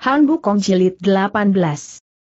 Han Kong Jilid 18.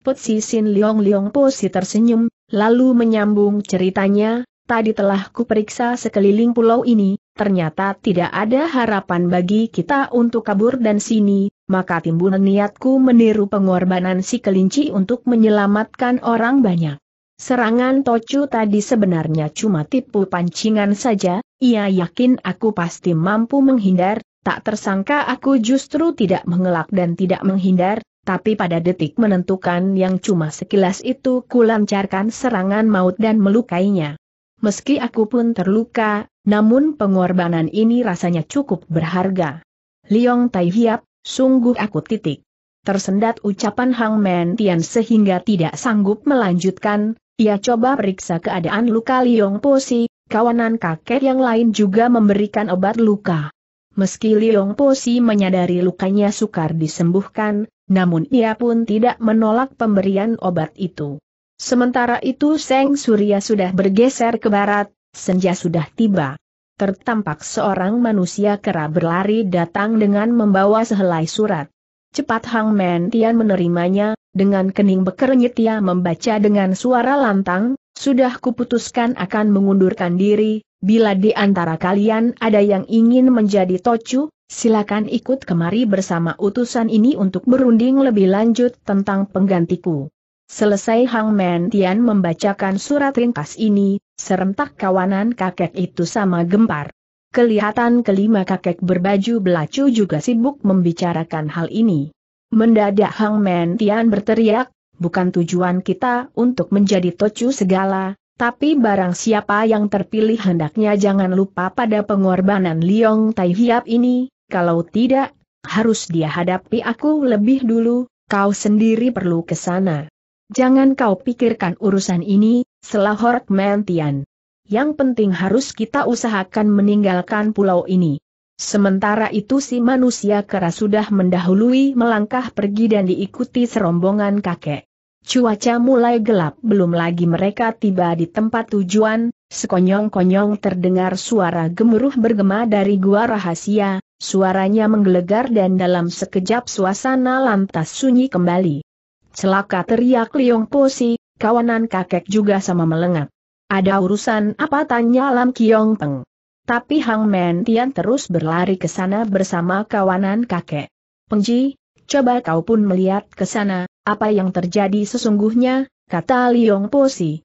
Putsi Sin Leong Leong Posi tersenyum, lalu menyambung ceritanya, tadi telah kuperiksa sekeliling pulau ini, ternyata tidak ada harapan bagi kita untuk kabur dan sini, maka timbul niatku meniru pengorbanan si kelinci untuk menyelamatkan orang banyak. Serangan Tocu tadi sebenarnya cuma tipu pancingan saja, ia yakin aku pasti mampu menghindar, Tak tersangka aku justru tidak mengelak dan tidak menghindar, tapi pada detik menentukan yang cuma sekilas itu kulancarkan serangan maut dan melukainya. Meski aku pun terluka, namun pengorbanan ini rasanya cukup berharga. Liong Tai Hiap, sungguh aku titik. Tersendat ucapan Hang Men Tian sehingga tidak sanggup melanjutkan, ia coba periksa keadaan luka Liong Posi, kawanan kakek yang lain juga memberikan obat luka. Meski Leong Posi menyadari lukanya sukar disembuhkan, namun ia pun tidak menolak pemberian obat itu. Sementara itu Seng Surya sudah bergeser ke barat, senja sudah tiba. Tertampak seorang manusia kera berlari datang dengan membawa sehelai surat. Cepat Hang Men Tian menerimanya, dengan kening bekernyit ia membaca dengan suara lantang, sudah kuputuskan akan mengundurkan diri, bila di antara kalian ada yang ingin menjadi tocu, silakan ikut kemari bersama utusan ini untuk berunding lebih lanjut tentang penggantiku. Selesai Hang Men Tian membacakan surat ringkas ini, serentak kawanan kakek itu sama gempar. Kelihatan kelima kakek berbaju belacu juga sibuk membicarakan hal ini. Mendadak Hang Men Tian berteriak, bukan tujuan kita untuk menjadi tocu segala, tapi barang siapa yang terpilih hendaknya jangan lupa pada pengorbanan Liong Tai Hiap ini, kalau tidak, harus dia hadapi aku lebih dulu, kau sendiri perlu ke sana. Jangan kau pikirkan urusan ini, selahor Kmentian. Yang penting harus kita usahakan meninggalkan pulau ini. Sementara itu si manusia kera sudah mendahului melangkah pergi dan diikuti serombongan kakek. Cuaca mulai gelap belum lagi mereka tiba di tempat tujuan, sekonyong-konyong terdengar suara gemuruh bergema dari gua rahasia, suaranya menggelegar dan dalam sekejap suasana lantas sunyi kembali. Celaka teriak Liong Posi, kawanan kakek juga sama melengak. Ada urusan apa tanya Lam Kiong Peng. Tapi Hang Men Tian terus berlari ke sana bersama kawanan kakek. Pengji, coba kau pun melihat ke sana, apa yang terjadi sesungguhnya, kata Liong Posi.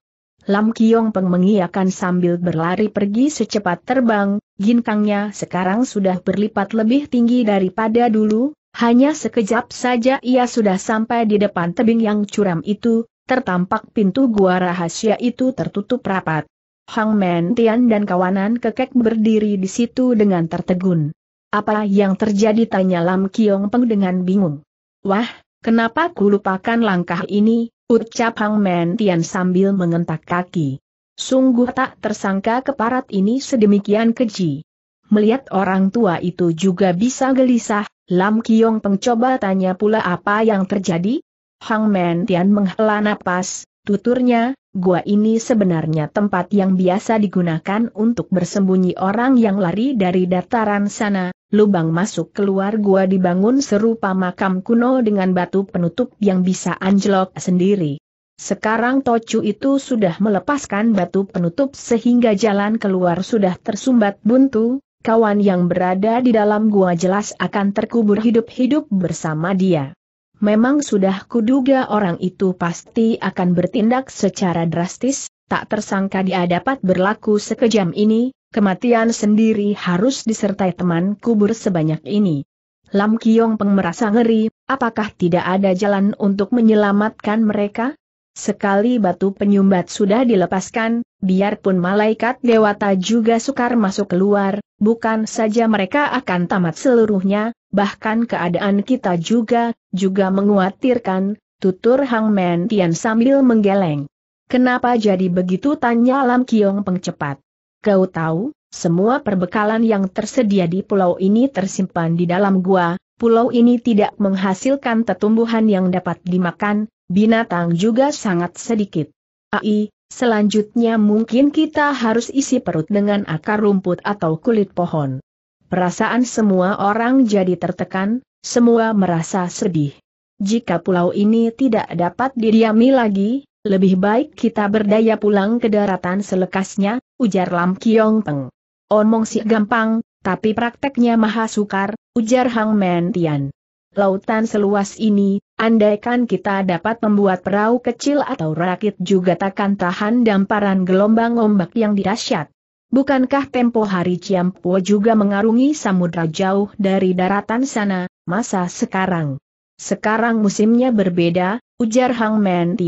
Lam Kiong Peng mengiakan sambil berlari pergi secepat terbang, ginkangnya sekarang sudah berlipat lebih tinggi daripada dulu, hanya sekejap saja ia sudah sampai di depan tebing yang curam itu, tertampak pintu gua rahasia itu tertutup rapat. Hang Men Tian dan kawanan kekek berdiri di situ dengan tertegun. Apa yang terjadi tanya Lam Kiong Peng dengan bingung. Wah, Kenapa ku lupakan langkah ini, ucap Hang Men Tian sambil mengentak kaki. Sungguh tak tersangka keparat ini sedemikian keji. Melihat orang tua itu juga bisa gelisah, Lam Kiong pengcoba tanya pula apa yang terjadi? Hang Men Tian menghela napas, tuturnya, gua ini sebenarnya tempat yang biasa digunakan untuk bersembunyi orang yang lari dari dataran sana, lubang masuk keluar gua dibangun serupa makam kuno dengan batu penutup yang bisa anjlok sendiri. Sekarang Tocu itu sudah melepaskan batu penutup sehingga jalan keluar sudah tersumbat buntu, kawan yang berada di dalam gua jelas akan terkubur hidup-hidup bersama dia. Memang sudah kuduga orang itu pasti akan bertindak secara drastis, tak tersangka dia dapat berlaku sekejam ini, kematian sendiri harus disertai teman kubur sebanyak ini. Lam Kiong Peng merasa ngeri, apakah tidak ada jalan untuk menyelamatkan mereka? Sekali batu penyumbat sudah dilepaskan, biarpun malaikat dewata juga sukar masuk keluar, bukan saja mereka akan tamat seluruhnya, bahkan keadaan kita juga, juga menguatirkan, tutur Hang Men Tian sambil menggeleng. Kenapa jadi begitu tanya Lam Kiong pengcepat. Kau tahu, semua perbekalan yang tersedia di pulau ini tersimpan di dalam gua, pulau ini tidak menghasilkan tetumbuhan yang dapat dimakan, binatang juga sangat sedikit. Ai, selanjutnya mungkin kita harus isi perut dengan akar rumput atau kulit pohon. Perasaan semua orang jadi tertekan, semua merasa sedih. Jika pulau ini tidak dapat didiami lagi, lebih baik kita berdaya pulang ke daratan selekasnya, ujar Lam Kiong Peng. Omong sih gampang, tapi prakteknya maha sukar, ujar Hang Men Tian. Lautan seluas ini, andaikan kita dapat membuat perahu kecil atau rakit juga takkan tahan damparan gelombang ombak yang dirasyat. Bukankah tempo hari Ciampo juga mengarungi samudra jauh dari daratan sana, masa sekarang? Sekarang musimnya berbeda, ujar Hang Men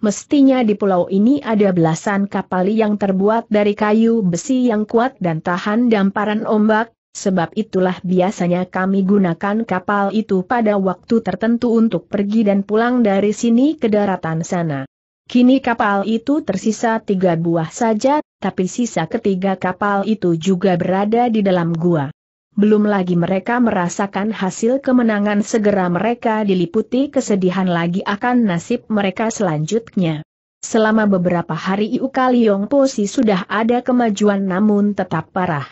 Mestinya di pulau ini ada belasan kapal yang terbuat dari kayu besi yang kuat dan tahan damparan ombak, sebab itulah biasanya kami gunakan kapal itu pada waktu tertentu untuk pergi dan pulang dari sini ke daratan sana. Kini kapal itu tersisa tiga buah saja tapi sisa ketiga kapal itu juga berada di dalam gua. Belum lagi mereka merasakan hasil kemenangan segera mereka diliputi kesedihan lagi akan nasib mereka selanjutnya. Selama beberapa hari Iu Kaliong Posi sudah ada kemajuan namun tetap parah.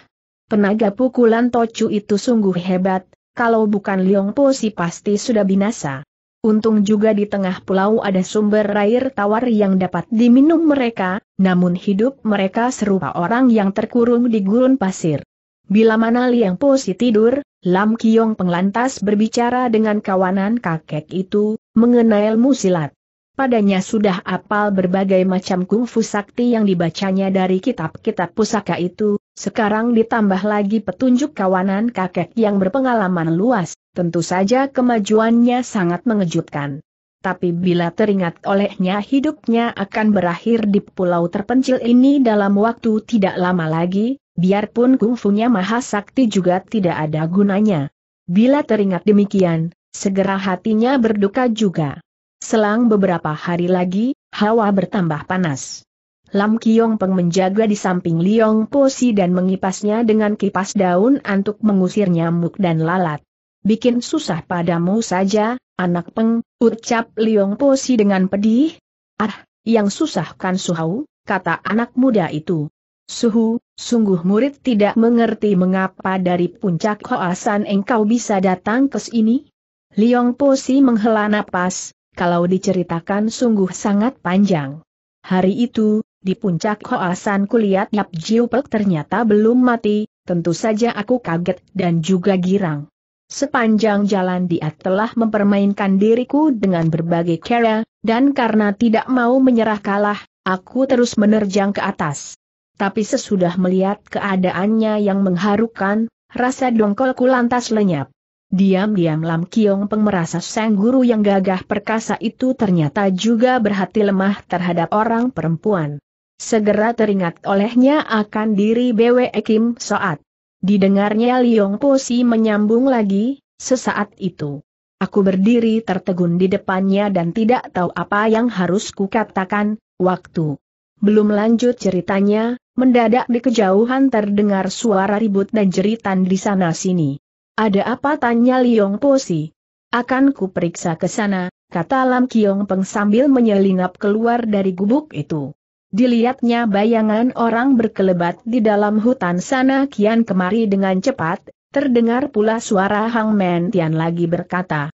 Penaga pukulan Tocu itu sungguh hebat, kalau bukan Liong Posi pasti sudah binasa. Untung juga di tengah pulau ada sumber air tawar yang dapat diminum mereka, namun hidup mereka serupa orang yang terkurung di gurun pasir. Bila mana Liang Po si tidur, Lam Kiong penglantas berbicara dengan kawanan kakek itu, mengenai ilmu silat. Padanya sudah apal berbagai macam kungfu sakti yang dibacanya dari kitab-kitab pusaka itu, sekarang ditambah lagi petunjuk kawanan kakek yang berpengalaman luas. Tentu saja kemajuannya sangat mengejutkan. Tapi bila teringat olehnya hidupnya akan berakhir di pulau terpencil ini dalam waktu tidak lama lagi, biarpun kungfunya maha sakti juga tidak ada gunanya. Bila teringat demikian, segera hatinya berduka juga. Selang beberapa hari lagi, hawa bertambah panas. Lam Kiong Peng menjaga di samping Liong Posi dan mengipasnya dengan kipas daun untuk mengusir nyamuk dan lalat bikin susah padamu saja, anak peng, ucap Liong Posi dengan pedih. Ah, yang susah kan Suhau, kata anak muda itu. Suhu, sungguh murid tidak mengerti mengapa dari puncak Hoasan engkau bisa datang ke sini? Liong Posi menghela napas, kalau diceritakan sungguh sangat panjang. Hari itu, di puncak Hoasan kulihat Yap Jiu Pek ternyata belum mati, tentu saja aku kaget dan juga girang. Sepanjang jalan dia telah mempermainkan diriku dengan berbagai cara, dan karena tidak mau menyerah kalah, aku terus menerjang ke atas. Tapi sesudah melihat keadaannya yang mengharukan, rasa dongkolku lantas lenyap. Diam-diam Lam Kiong Peng merasa sang guru yang gagah perkasa itu ternyata juga berhati lemah terhadap orang perempuan. Segera teringat olehnya akan diri Bwe Kim Soat. Didengarnya Liong Posi menyambung lagi, sesaat itu. Aku berdiri tertegun di depannya dan tidak tahu apa yang harus kukatakan, waktu. Belum lanjut ceritanya, mendadak di kejauhan terdengar suara ribut dan jeritan di sana-sini. Ada apa tanya Liong Posi? Akan kuperiksa ke sana, kata Lam Kiong Peng sambil menyelinap keluar dari gubuk itu. Dilihatnya bayangan orang berkelebat di dalam hutan sana kian kemari dengan cepat, terdengar pula suara Hang Men Tian lagi berkata.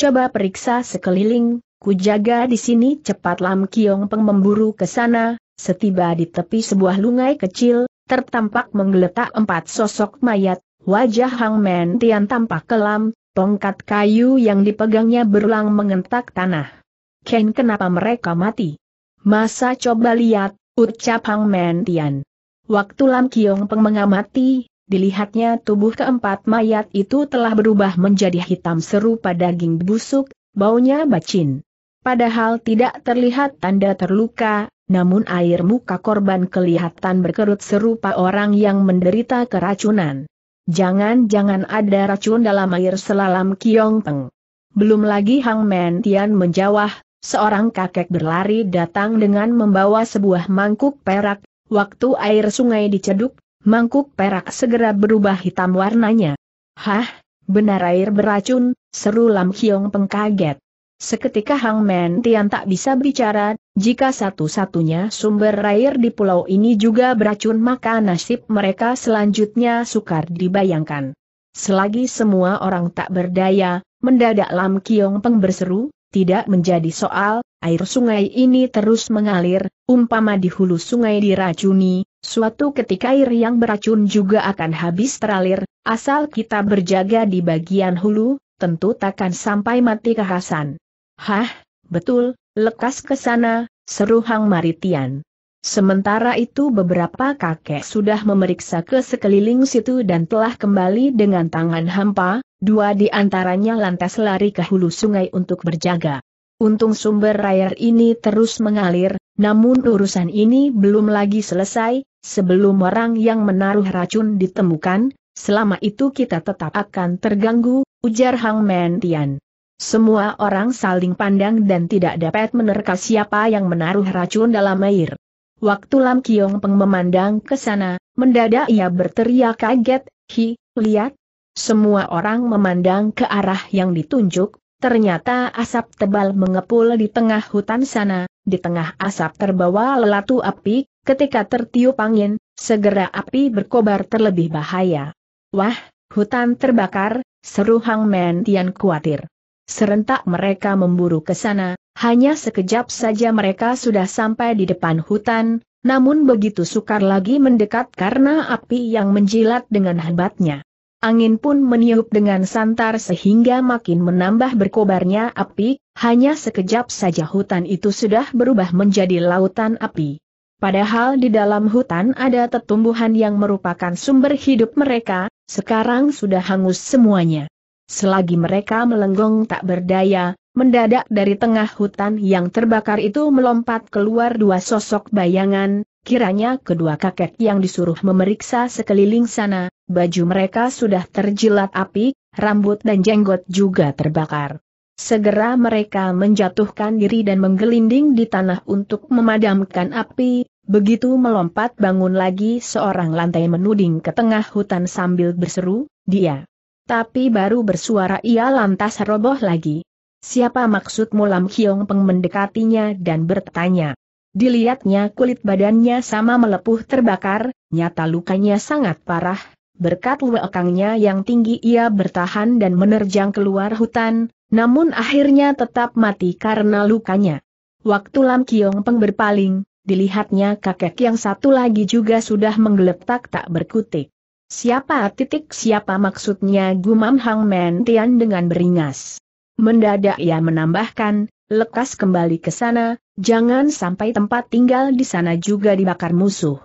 Coba periksa sekeliling, ku jaga di sini cepat Lam Kiong Peng memburu ke sana, setiba di tepi sebuah lungai kecil, tertampak menggeletak empat sosok mayat, wajah Hang Men Tian tampak kelam, tongkat kayu yang dipegangnya berulang mengentak tanah. Ken kenapa mereka mati? Masa coba lihat, ucap Hang Men Waktu Lam Kiong Peng mengamati, dilihatnya tubuh keempat mayat itu telah berubah menjadi hitam serupa daging busuk, baunya bacin. Padahal tidak terlihat tanda terluka, namun air muka korban kelihatan berkerut serupa orang yang menderita keracunan. Jangan-jangan ada racun dalam air selalam Kiong Peng. Belum lagi Hang Men menjawab, Seorang kakek berlari datang dengan membawa sebuah mangkuk perak, waktu air sungai diceduk, mangkuk perak segera berubah hitam warnanya. Hah, benar air beracun, seru Lam Kiong pengkaget. Seketika Hang Men Tian tak bisa bicara, jika satu-satunya sumber air di pulau ini juga beracun maka nasib mereka selanjutnya sukar dibayangkan. Selagi semua orang tak berdaya, mendadak Lam Kiong Peng berseru, tidak menjadi soal, air sungai ini terus mengalir, umpama di hulu sungai diracuni, suatu ketika air yang beracun juga akan habis teralir, asal kita berjaga di bagian hulu, tentu takkan sampai mati kehasan. Hah, betul, lekas ke sana, seru Hang Maritian. Sementara itu beberapa kakek sudah memeriksa ke sekeliling situ dan telah kembali dengan tangan hampa, dua di antaranya lantas lari ke hulu sungai untuk berjaga. Untung sumber air ini terus mengalir, namun urusan ini belum lagi selesai, sebelum orang yang menaruh racun ditemukan, selama itu kita tetap akan terganggu, ujar Hang Men Tian. Semua orang saling pandang dan tidak dapat menerka siapa yang menaruh racun dalam air. Waktu Lam Kiong Peng memandang ke sana, mendadak ia berteriak kaget, Hi, lihat. Semua orang memandang ke arah yang ditunjuk, ternyata asap tebal mengepul di tengah hutan sana, di tengah asap terbawa lelatu api, ketika tertiup angin, segera api berkobar terlebih bahaya. Wah, hutan terbakar, seru Hang Men Tian khawatir. Serentak mereka memburu ke sana, hanya sekejap saja mereka sudah sampai di depan hutan, namun begitu sukar lagi mendekat karena api yang menjilat dengan hebatnya. Angin pun meniup dengan santar sehingga makin menambah berkobarnya api, hanya sekejap saja hutan itu sudah berubah menjadi lautan api. Padahal di dalam hutan ada tetumbuhan yang merupakan sumber hidup mereka, sekarang sudah hangus semuanya. Selagi mereka melenggong tak berdaya, mendadak dari tengah hutan yang terbakar itu melompat keluar dua sosok bayangan, kiranya kedua kakek yang disuruh memeriksa sekeliling sana, baju mereka sudah terjilat api, rambut dan jenggot juga terbakar. Segera mereka menjatuhkan diri dan menggelinding di tanah untuk memadamkan api, begitu melompat bangun lagi seorang lantai menuding ke tengah hutan sambil berseru, dia. Tapi baru bersuara ia lantas roboh lagi. Siapa maksudmu Lam Kiong Peng mendekatinya dan bertanya. Dilihatnya kulit badannya sama melepuh terbakar, nyata lukanya sangat parah, berkat luekangnya yang tinggi ia bertahan dan menerjang keluar hutan, namun akhirnya tetap mati karena lukanya. Waktu Lam Kiong Peng berpaling, dilihatnya kakek yang satu lagi juga sudah menggeletak tak berkutik. Siapa titik siapa maksudnya gumam Hang Men Tian dengan beringas. Mendadak ia menambahkan, lekas kembali ke sana, jangan sampai tempat tinggal di sana juga dibakar musuh.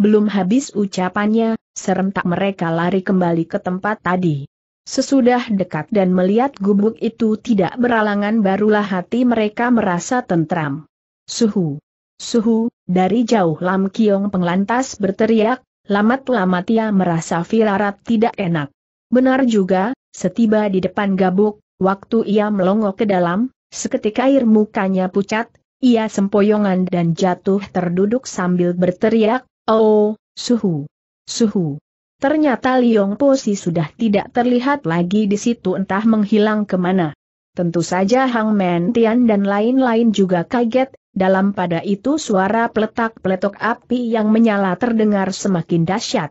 Belum habis ucapannya, serentak mereka lari kembali ke tempat tadi. Sesudah dekat dan melihat gubuk itu tidak beralangan barulah hati mereka merasa tentram. Suhu! Suhu, dari jauh Lam Kiong penglantas berteriak, Lamat-lamat ia merasa Firarat tidak enak. Benar juga, setiba di depan gabuk, waktu ia melongo ke dalam, seketika air mukanya pucat, ia sempoyongan dan jatuh terduduk sambil berteriak, Oh, suhu, suhu. Ternyata Liong Posi sudah tidak terlihat lagi di situ entah menghilang kemana. Tentu saja Hang Men Tian dan lain-lain juga kaget, dalam pada itu suara peletak-peletok api yang menyala terdengar semakin dahsyat.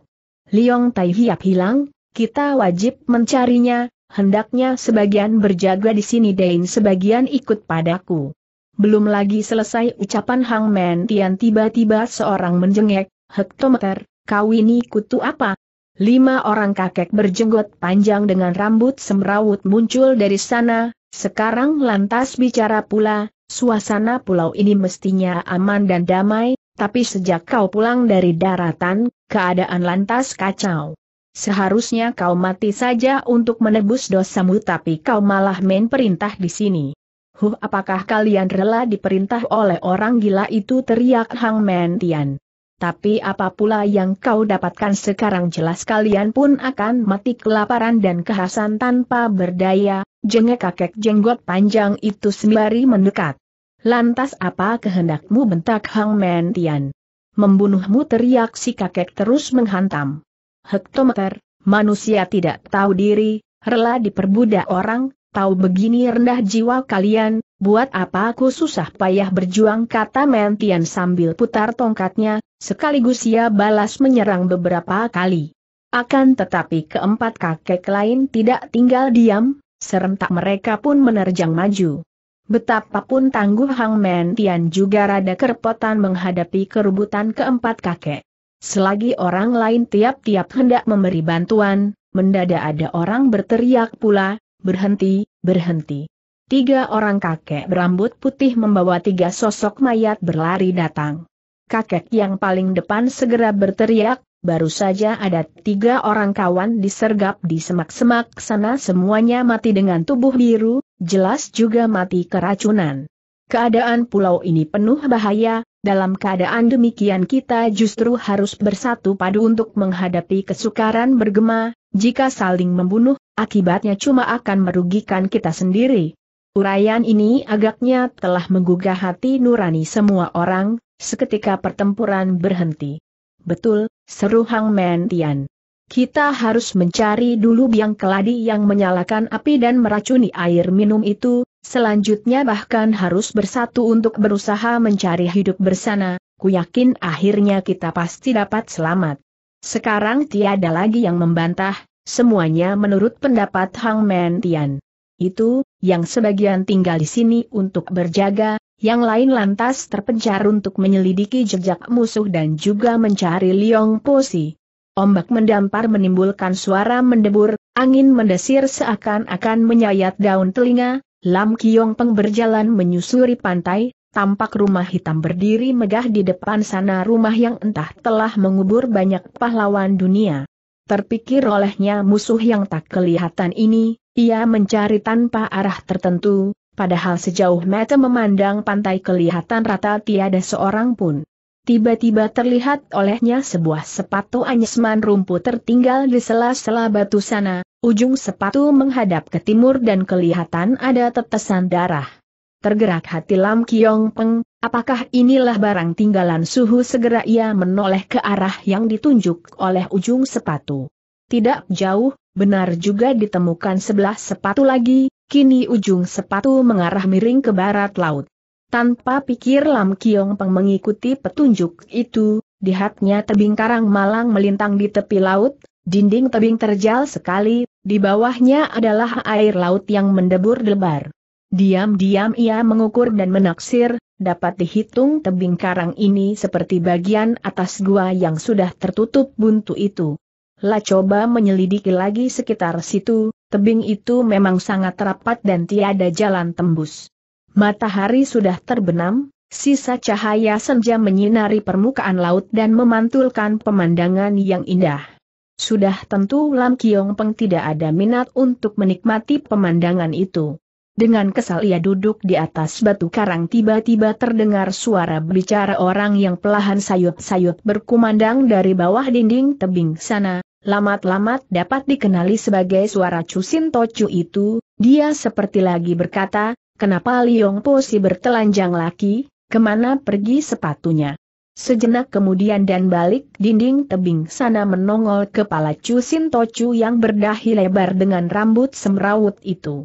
Liong Tai Hiap hilang, kita wajib mencarinya, hendaknya sebagian berjaga di sini dan sebagian ikut padaku. Belum lagi selesai ucapan Hang Men Tian tiba-tiba seorang menjengek, hektometer, kau ini kutu apa, Lima orang kakek berjenggot panjang dengan rambut semrawut muncul dari sana, sekarang lantas bicara pula, suasana pulau ini mestinya aman dan damai, tapi sejak kau pulang dari daratan, keadaan lantas kacau. Seharusnya kau mati saja untuk menebus dosamu tapi kau malah main perintah di sini. Huh apakah kalian rela diperintah oleh orang gila itu teriak Hang Men Tian tapi apa pula yang kau dapatkan sekarang jelas kalian pun akan mati kelaparan dan kehasan tanpa berdaya, jengek kakek jenggot panjang itu sembari mendekat. Lantas apa kehendakmu bentak Hang Men Tian? Membunuhmu teriak si kakek terus menghantam. Hektometer, manusia tidak tahu diri, rela diperbudak orang, tahu begini rendah jiwa kalian, buat apa aku susah payah berjuang kata Mentian sambil putar tongkatnya, sekaligus ia balas menyerang beberapa kali. Akan tetapi keempat kakek lain tidak tinggal diam, serentak mereka pun menerjang maju. Betapapun tangguh Hang Men juga rada kerepotan menghadapi kerubutan keempat kakek. Selagi orang lain tiap-tiap hendak memberi bantuan, mendadak ada orang berteriak pula, berhenti, berhenti. Tiga orang kakek berambut putih membawa tiga sosok mayat berlari datang. Kakek yang paling depan segera berteriak, baru saja ada tiga orang kawan disergap di semak-semak sana semuanya mati dengan tubuh biru, jelas juga mati keracunan. Keadaan pulau ini penuh bahaya, dalam keadaan demikian kita justru harus bersatu padu untuk menghadapi kesukaran bergema, jika saling membunuh, akibatnya cuma akan merugikan kita sendiri. Uraian ini agaknya telah menggugah hati nurani semua orang, seketika pertempuran berhenti. Betul, seru Hang Men Kita harus mencari dulu biang keladi yang menyalakan api dan meracuni air minum itu, selanjutnya bahkan harus bersatu untuk berusaha mencari hidup bersana. ku yakin akhirnya kita pasti dapat selamat. Sekarang tiada lagi yang membantah, Semuanya menurut pendapat Hang Men Tian. Itu, yang sebagian tinggal di sini untuk berjaga, yang lain lantas terpencar untuk menyelidiki jejak musuh dan juga mencari Liong Posi. Ombak mendampar menimbulkan suara mendebur, angin mendesir seakan-akan menyayat daun telinga, Lam Kiong Peng berjalan menyusuri pantai, tampak rumah hitam berdiri megah di depan sana rumah yang entah telah mengubur banyak pahlawan dunia. Terpikir olehnya musuh yang tak kelihatan ini, ia mencari tanpa arah tertentu, padahal sejauh mata memandang pantai kelihatan rata tiada seorang pun. Tiba-tiba terlihat olehnya sebuah sepatu anyesman rumput tertinggal di sela-sela batu sana, ujung sepatu menghadap ke timur dan kelihatan ada tetesan darah. Tergerak hati Lam Kiong Peng, Apakah inilah barang tinggalan suhu segera ia menoleh ke arah yang ditunjuk oleh ujung sepatu. Tidak jauh, benar juga ditemukan sebelah sepatu lagi, kini ujung sepatu mengarah miring ke barat laut. Tanpa pikir Lam Kiong Peng mengikuti petunjuk itu, di hatnya tebing karang malang melintang di tepi laut, dinding tebing terjal sekali, di bawahnya adalah air laut yang mendebur lebar. Diam-diam ia mengukur dan menaksir, dapat dihitung tebing karang ini seperti bagian atas gua yang sudah tertutup buntu itu. Lah coba menyelidiki lagi sekitar situ, tebing itu memang sangat rapat dan tiada jalan tembus. Matahari sudah terbenam, sisa cahaya senja menyinari permukaan laut dan memantulkan pemandangan yang indah. Sudah tentu Lam Kiong Peng tidak ada minat untuk menikmati pemandangan itu. Dengan kesal ia duduk di atas batu karang tiba-tiba terdengar suara berbicara orang yang pelahan sayup-sayup berkumandang dari bawah dinding tebing sana, lamat-lamat dapat dikenali sebagai suara Cusin Tocu itu, dia seperti lagi berkata, kenapa Liong Po si bertelanjang laki, kemana pergi sepatunya. Sejenak kemudian dan balik dinding tebing sana menongol kepala Cusin Tocu yang berdahi lebar dengan rambut semrawut itu.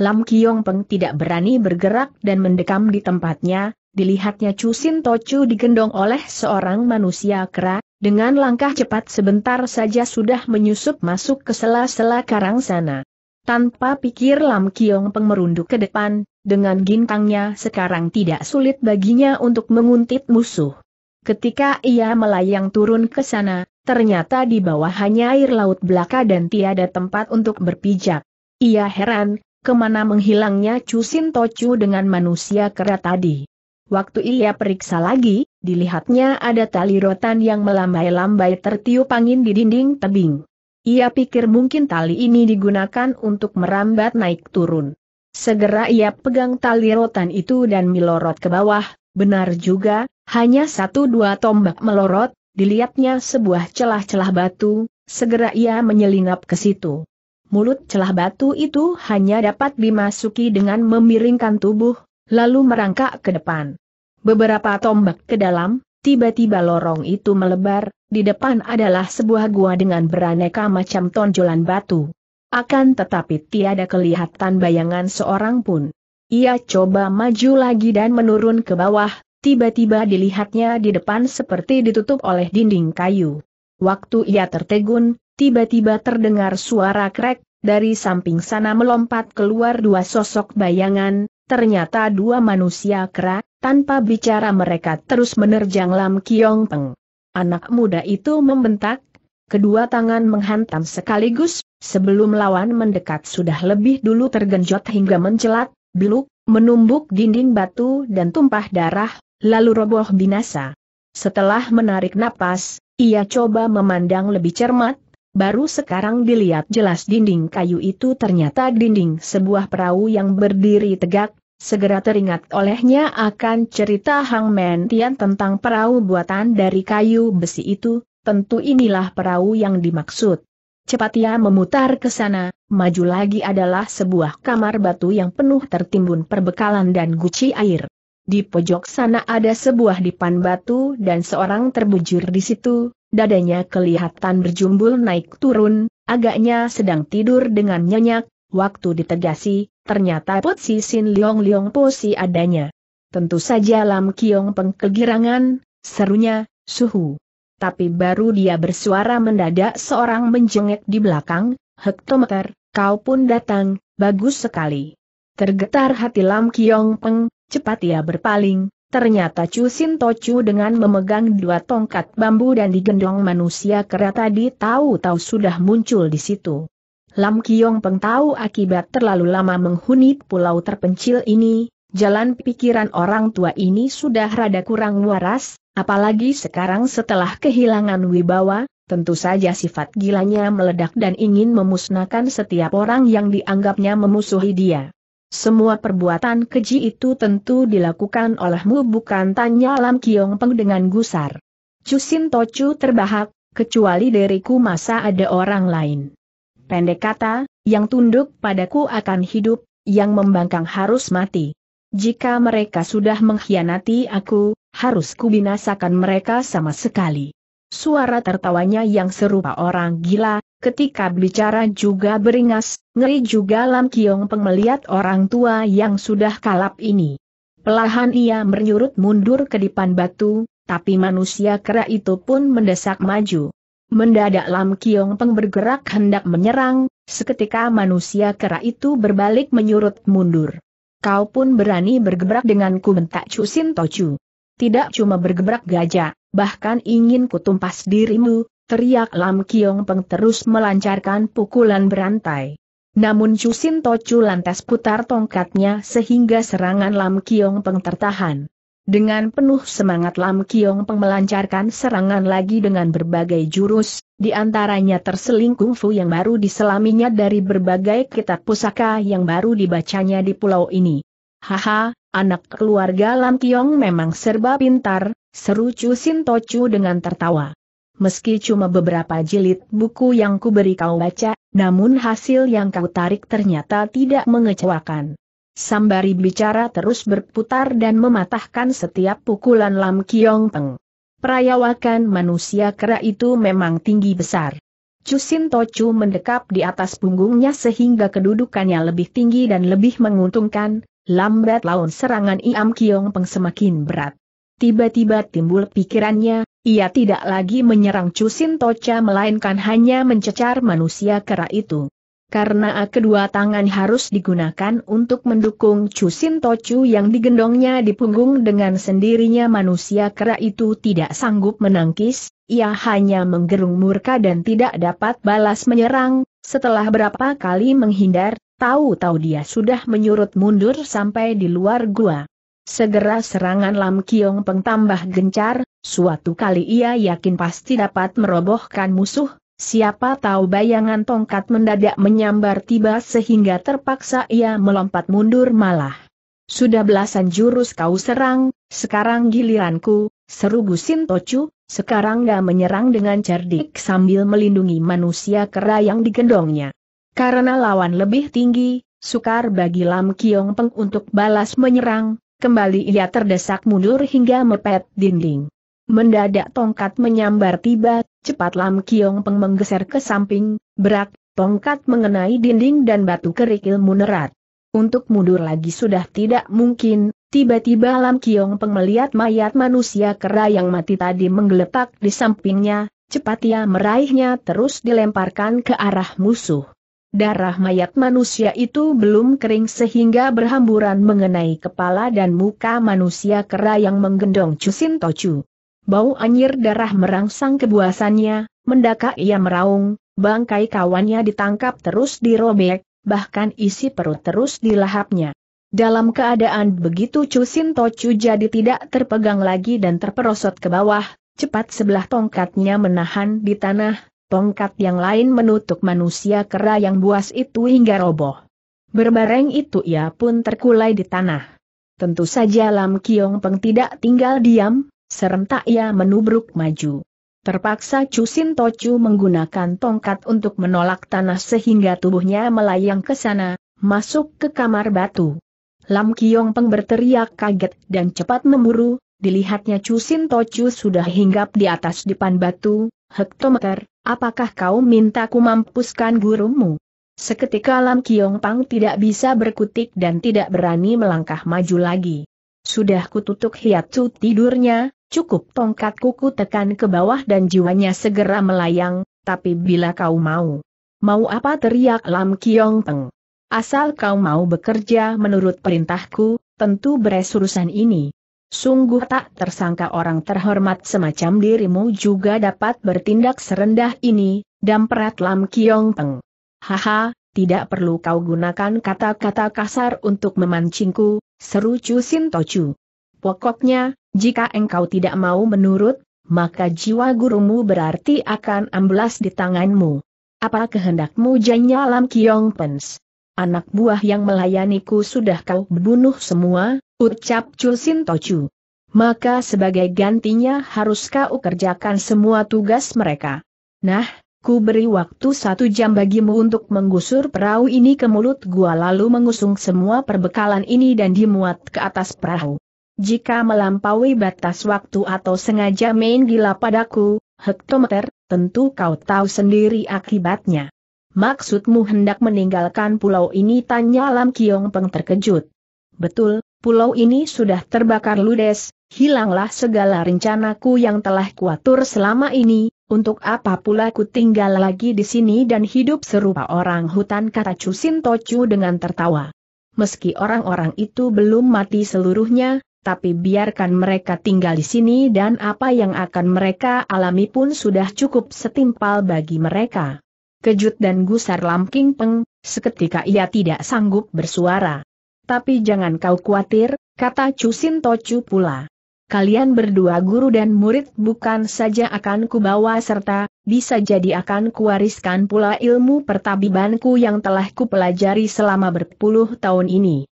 Lam Kiong Peng tidak berani bergerak dan mendekam di tempatnya, dilihatnya Cusin Tochu digendong oleh seorang manusia kera, dengan langkah cepat sebentar saja sudah menyusup masuk ke sela-sela karang sana. Tanpa pikir Lam Kiong Peng merunduk ke depan, dengan gintangnya sekarang tidak sulit baginya untuk menguntit musuh. Ketika ia melayang turun ke sana, ternyata di bawah hanya air laut belaka dan tiada tempat untuk berpijak. Ia heran, kemana menghilangnya Cusin Tocu dengan manusia kera tadi. Waktu ia periksa lagi, dilihatnya ada tali rotan yang melambai-lambai tertiup angin di dinding tebing. Ia pikir mungkin tali ini digunakan untuk merambat naik turun. Segera ia pegang tali rotan itu dan melorot ke bawah, benar juga, hanya satu dua tombak melorot, dilihatnya sebuah celah-celah batu, segera ia menyelinap ke situ mulut celah batu itu hanya dapat dimasuki dengan memiringkan tubuh, lalu merangkak ke depan. Beberapa tombak ke dalam, tiba-tiba lorong itu melebar, di depan adalah sebuah gua dengan beraneka macam tonjolan batu. Akan tetapi tiada kelihatan bayangan seorang pun. Ia coba maju lagi dan menurun ke bawah, tiba-tiba dilihatnya di depan seperti ditutup oleh dinding kayu. Waktu ia tertegun, tiba-tiba terdengar suara krek, dari samping sana melompat keluar dua sosok bayangan, ternyata dua manusia kera, tanpa bicara mereka terus menerjang Lam Kiong Peng. Anak muda itu membentak, kedua tangan menghantam sekaligus, sebelum lawan mendekat sudah lebih dulu tergenjot hingga mencelat, beluk, menumbuk dinding batu dan tumpah darah, lalu roboh binasa. Setelah menarik napas, ia coba memandang lebih cermat, Baru sekarang dilihat jelas dinding kayu itu ternyata dinding sebuah perahu yang berdiri tegak, segera teringat olehnya akan cerita Hang Men Tian tentang perahu buatan dari kayu besi itu, tentu inilah perahu yang dimaksud. Cepat ia memutar ke sana, maju lagi adalah sebuah kamar batu yang penuh tertimbun perbekalan dan guci air. Di pojok sana ada sebuah dipan batu dan seorang terbujur di situ, dadanya kelihatan berjumbul naik turun, agaknya sedang tidur dengan nyenyak, waktu ditegasi, ternyata Potsi Sin Liong Liong Posi adanya. Tentu saja Lam Kiong kegirangan, serunya, suhu. Tapi baru dia bersuara mendadak seorang menjengek di belakang, hektometer, kau pun datang, bagus sekali. Tergetar hati Lam Kiong Peng, cepat ia berpaling, Ternyata Chu Sin Tochu dengan memegang dua tongkat bambu dan digendong manusia kera tadi tahu-tahu sudah muncul di situ. Lam Kiong Peng tahu akibat terlalu lama menghuni pulau terpencil ini, jalan pikiran orang tua ini sudah rada kurang waras, apalagi sekarang setelah kehilangan wibawa, tentu saja sifat gilanya meledak dan ingin memusnahkan setiap orang yang dianggapnya memusuhi dia. Semua perbuatan keji itu tentu dilakukan olehmu bukan tanya Lam Kiong Peng dengan gusar. Cusin Tochu terbahak, kecuali diriku masa ada orang lain. Pendek kata, yang tunduk padaku akan hidup, yang membangkang harus mati. Jika mereka sudah mengkhianati aku, harus kubinasakan mereka sama sekali. Suara tertawanya yang serupa orang gila, ketika bicara juga beringas, ngeri juga Lam Kiong Peng melihat orang tua yang sudah kalap ini. Pelahan ia menyurut mundur ke depan batu, tapi manusia kera itu pun mendesak maju. Mendadak Lam Kiong Peng bergerak hendak menyerang, seketika manusia kera itu berbalik menyurut mundur. Kau pun berani bergebrak denganku bentak Cu Sin Tochu. Tidak cuma bergebrak gajah, bahkan ingin kutumpas dirimu, teriak Lam Kiong Peng terus melancarkan pukulan berantai. Namun Chusin Tocu lantas putar tongkatnya sehingga serangan Lam Kiong Peng tertahan. Dengan penuh semangat Lam Kiong Peng melancarkan serangan lagi dengan berbagai jurus, di antaranya terseling kungfu yang baru diselaminya dari berbagai kitab pusaka yang baru dibacanya di pulau ini. Haha, anak keluarga Lam Kiong memang serba pintar, seru Chusin Sin Tocu dengan tertawa meski cuma beberapa jilid buku yang kuberi kau baca, namun hasil yang kau tarik ternyata tidak mengecewakan. Sambari bicara terus berputar dan mematahkan setiap pukulan Lam Kiong Peng. Perayawakan manusia kera itu memang tinggi besar. Cusin Tocu mendekap di atas punggungnya sehingga kedudukannya lebih tinggi dan lebih menguntungkan, lambat laun serangan Iam Kiong Peng semakin berat. Tiba-tiba timbul pikirannya, ia tidak lagi menyerang Cusin Tocha melainkan hanya mencecar manusia kera itu. Karena kedua tangan harus digunakan untuk mendukung Cusin Tochu yang digendongnya di punggung dengan sendirinya manusia kera itu tidak sanggup menangkis, ia hanya menggerung murka dan tidak dapat balas menyerang, setelah berapa kali menghindar, tahu-tahu dia sudah menyurut mundur sampai di luar gua. Segera serangan Lam Kiong Peng tambah gencar, suatu kali ia yakin pasti dapat merobohkan musuh, siapa tahu bayangan tongkat mendadak menyambar tiba sehingga terpaksa ia melompat mundur malah. Sudah belasan jurus kau serang, sekarang giliranku, seru Gusin Tocu, sekarang gak menyerang dengan cerdik sambil melindungi manusia kera yang digendongnya. Karena lawan lebih tinggi, sukar bagi Lam Kiong Peng untuk balas menyerang, kembali ia terdesak mundur hingga mepet dinding. Mendadak tongkat menyambar tiba, cepat Lam Kiong Peng menggeser ke samping, berak, tongkat mengenai dinding dan batu kerikil munerat. Untuk mundur lagi sudah tidak mungkin, tiba-tiba Lam Kiong Peng melihat mayat manusia kera yang mati tadi menggeletak di sampingnya, cepat ia meraihnya terus dilemparkan ke arah musuh. Darah mayat manusia itu belum kering sehingga berhamburan mengenai kepala dan muka manusia kera yang menggendong Cusin Tocu. Bau anyir darah merangsang kebuasannya, mendakak ia meraung, bangkai kawannya ditangkap terus dirobek, bahkan isi perut terus dilahapnya. Dalam keadaan begitu Cusin Tocu jadi tidak terpegang lagi dan terperosot ke bawah, cepat sebelah tongkatnya menahan di tanah, Tongkat yang lain menutup manusia kera yang buas itu hingga roboh. Berbareng itu ia pun terkulai di tanah. Tentu saja Lam Kiong Peng tidak tinggal diam, serentak ia menubruk maju. Terpaksa Cusin Tocu menggunakan tongkat untuk menolak tanah sehingga tubuhnya melayang ke sana, masuk ke kamar batu. Lam Kiong Peng berteriak kaget dan cepat memburu, dilihatnya Cusin Tocu sudah hinggap di atas depan batu, hektometer, Apakah kau minta ku mampuskan gurumu? Seketika Lam Kiong Pang tidak bisa berkutik dan tidak berani melangkah maju lagi. Sudah hiat hiatu tidurnya, cukup tongkat kuku tekan ke bawah dan jiwanya segera melayang, tapi bila kau mau. Mau apa teriak Lam Kiong Pang? Asal kau mau bekerja menurut perintahku, tentu beres urusan ini. Sungguh tak tersangka orang terhormat semacam dirimu juga dapat bertindak serendah ini, damprat Lam Kiong Peng. Haha, tidak perlu kau gunakan kata-kata kasar untuk memancingku, seru Chu Sin Tochu. Pokoknya, jika engkau tidak mau menurut, maka jiwa gurumu berarti akan amblas di tanganmu. Apa kehendakmu jenya Lam Kiong Pens? anak buah yang melayaniku sudah kau bunuh semua, ucap Chulsin Tochu. Maka sebagai gantinya harus kau kerjakan semua tugas mereka. Nah, ku beri waktu satu jam bagimu untuk menggusur perahu ini ke mulut gua lalu mengusung semua perbekalan ini dan dimuat ke atas perahu. Jika melampaui batas waktu atau sengaja main gila padaku, hektometer, tentu kau tahu sendiri akibatnya. Maksudmu hendak meninggalkan pulau ini? Tanya Lam Kiong Peng terkejut. Betul, pulau ini sudah terbakar ludes, hilanglah segala rencanaku yang telah kuatur selama ini, untuk apa pula ku tinggal lagi di sini dan hidup serupa orang hutan kata Cusin Tocu dengan tertawa. Meski orang-orang itu belum mati seluruhnya, tapi biarkan mereka tinggal di sini dan apa yang akan mereka alami pun sudah cukup setimpal bagi mereka kejut dan gusar Lam King Peng, seketika ia tidak sanggup bersuara. Tapi jangan kau khawatir, kata Cusin Tocu pula. Kalian berdua guru dan murid bukan saja akan kubawa serta, bisa jadi akan kuwariskan pula ilmu pertabibanku yang telah kupelajari selama berpuluh tahun ini.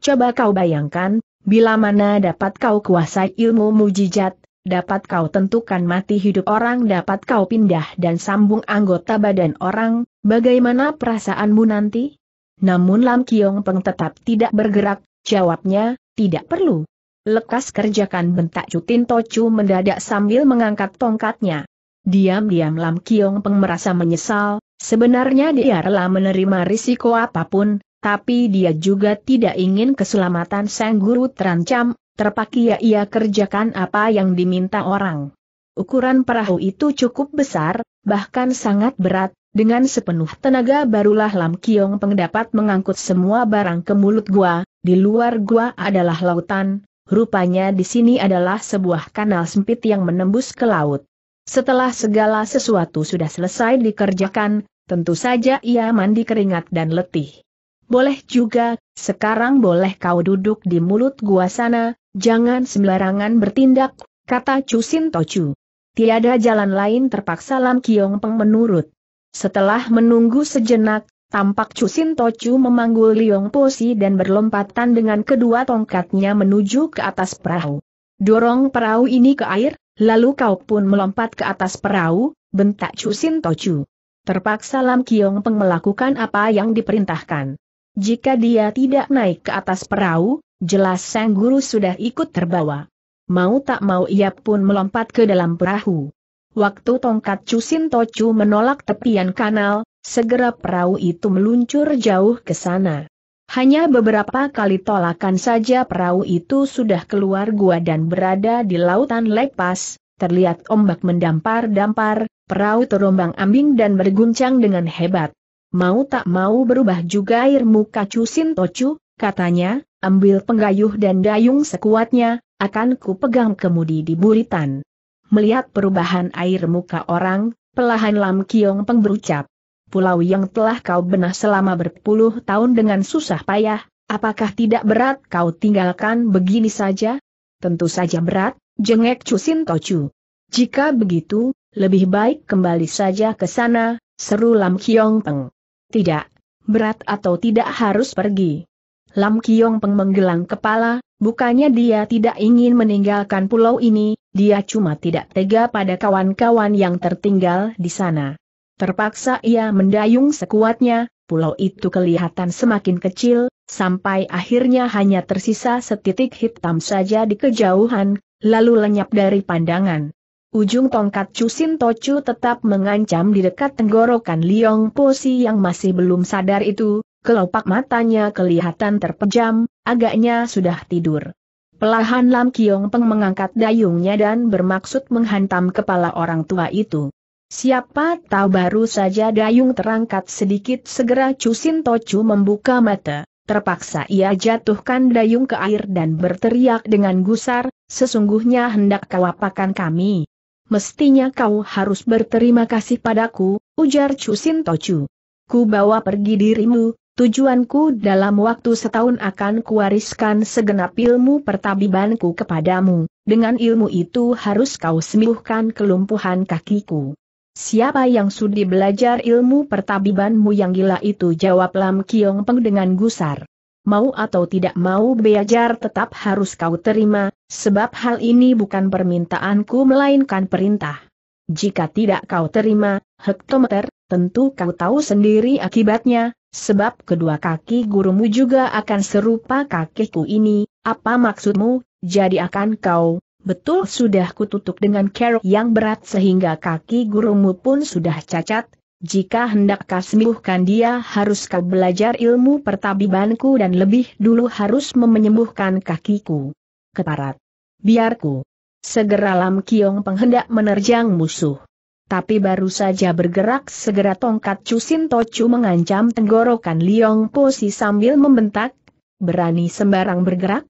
Coba kau bayangkan, bila mana dapat kau kuasai ilmu mujizat, dapat kau tentukan mati hidup orang dapat kau pindah dan sambung anggota badan orang, bagaimana perasaanmu nanti? Namun Lam Kiong Peng tetap tidak bergerak, jawabnya, tidak perlu. Lekas kerjakan bentak Cutin Tocu mendadak sambil mengangkat tongkatnya. Diam-diam Lam Kiong Peng merasa menyesal, sebenarnya dia rela menerima risiko apapun, tapi dia juga tidak ingin keselamatan sang guru terancam, terpaksa ia kerjakan apa yang diminta orang. Ukuran perahu itu cukup besar, bahkan sangat berat, dengan sepenuh tenaga barulah Lam Kiong pendapat mengangkut semua barang ke mulut gua, di luar gua adalah lautan, rupanya di sini adalah sebuah kanal sempit yang menembus ke laut. Setelah segala sesuatu sudah selesai dikerjakan, tentu saja ia mandi keringat dan letih boleh juga, sekarang boleh kau duduk di mulut gua sana, jangan sembarangan bertindak, kata Cusin Tocu. Tiada jalan lain terpaksa Lam Kiong Peng menurut. Setelah menunggu sejenak, tampak Cusin Tochu memanggul Liong Posi dan berlompatan dengan kedua tongkatnya menuju ke atas perahu. Dorong perahu ini ke air, lalu kau pun melompat ke atas perahu, bentak Cusin Tochu. Terpaksa Lam Kiong Peng melakukan apa yang diperintahkan. Jika dia tidak naik ke atas perahu, jelas sang guru sudah ikut terbawa. Mau tak mau ia pun melompat ke dalam perahu. Waktu tongkat Cusin Tocu menolak tepian kanal, segera perahu itu meluncur jauh ke sana. Hanya beberapa kali tolakan saja perahu itu sudah keluar gua dan berada di lautan lepas, terlihat ombak mendampar-dampar, perahu terombang ambing dan berguncang dengan hebat mau tak mau berubah juga air muka Cusin Tocu, katanya, ambil penggayuh dan dayung sekuatnya, akan ku pegang kemudi di buritan. Melihat perubahan air muka orang, pelahan Lam Kiong Peng berucap. Pulau yang telah kau benah selama berpuluh tahun dengan susah payah, apakah tidak berat kau tinggalkan begini saja? Tentu saja berat, jengek Cusin Tocu. Jika begitu, lebih baik kembali saja ke sana, seru Lam Kiong Peng. Tidak, berat atau tidak harus pergi. Lam Kiong Peng menggelang kepala, bukannya dia tidak ingin meninggalkan pulau ini, dia cuma tidak tega pada kawan-kawan yang tertinggal di sana. Terpaksa ia mendayung sekuatnya, pulau itu kelihatan semakin kecil, sampai akhirnya hanya tersisa setitik hitam saja di kejauhan, lalu lenyap dari pandangan. Ujung tongkat Cusin Tocu tetap mengancam di dekat tenggorokan Liong Posi yang masih belum sadar itu, kelopak matanya kelihatan terpejam, agaknya sudah tidur. Pelahan Lam Kiong Peng mengangkat dayungnya dan bermaksud menghantam kepala orang tua itu. Siapa tahu baru saja dayung terangkat sedikit segera Cusin Tocu membuka mata. Terpaksa ia jatuhkan dayung ke air dan berteriak dengan gusar, sesungguhnya hendak kelapakan kami mestinya kau harus berterima kasih padaku, ujar Cusin Ku bawa pergi dirimu, tujuanku dalam waktu setahun akan kuwariskan segenap ilmu pertabibanku kepadamu, dengan ilmu itu harus kau sembuhkan kelumpuhan kakiku. Siapa yang sudi belajar ilmu pertabibanmu yang gila itu jawab Lam Kiong Peng dengan gusar mau atau tidak mau Beajar tetap harus kau terima, sebab hal ini bukan permintaanku melainkan perintah. Jika tidak kau terima, hektometer, tentu kau tahu sendiri akibatnya, sebab kedua kaki gurumu juga akan serupa kakiku ini, apa maksudmu, jadi akan kau, betul sudah kututup dengan kerok yang berat sehingga kaki gurumu pun sudah cacat, jika hendak kau dia harus kau belajar ilmu pertabibanku dan lebih dulu harus memenyembuhkan kakiku. Keparat. Biarku. Segera Lam Kiong penghendak menerjang musuh. Tapi baru saja bergerak segera tongkat Cusin Tocu mengancam tenggorokan Liong Posi sambil membentak, berani sembarang bergerak?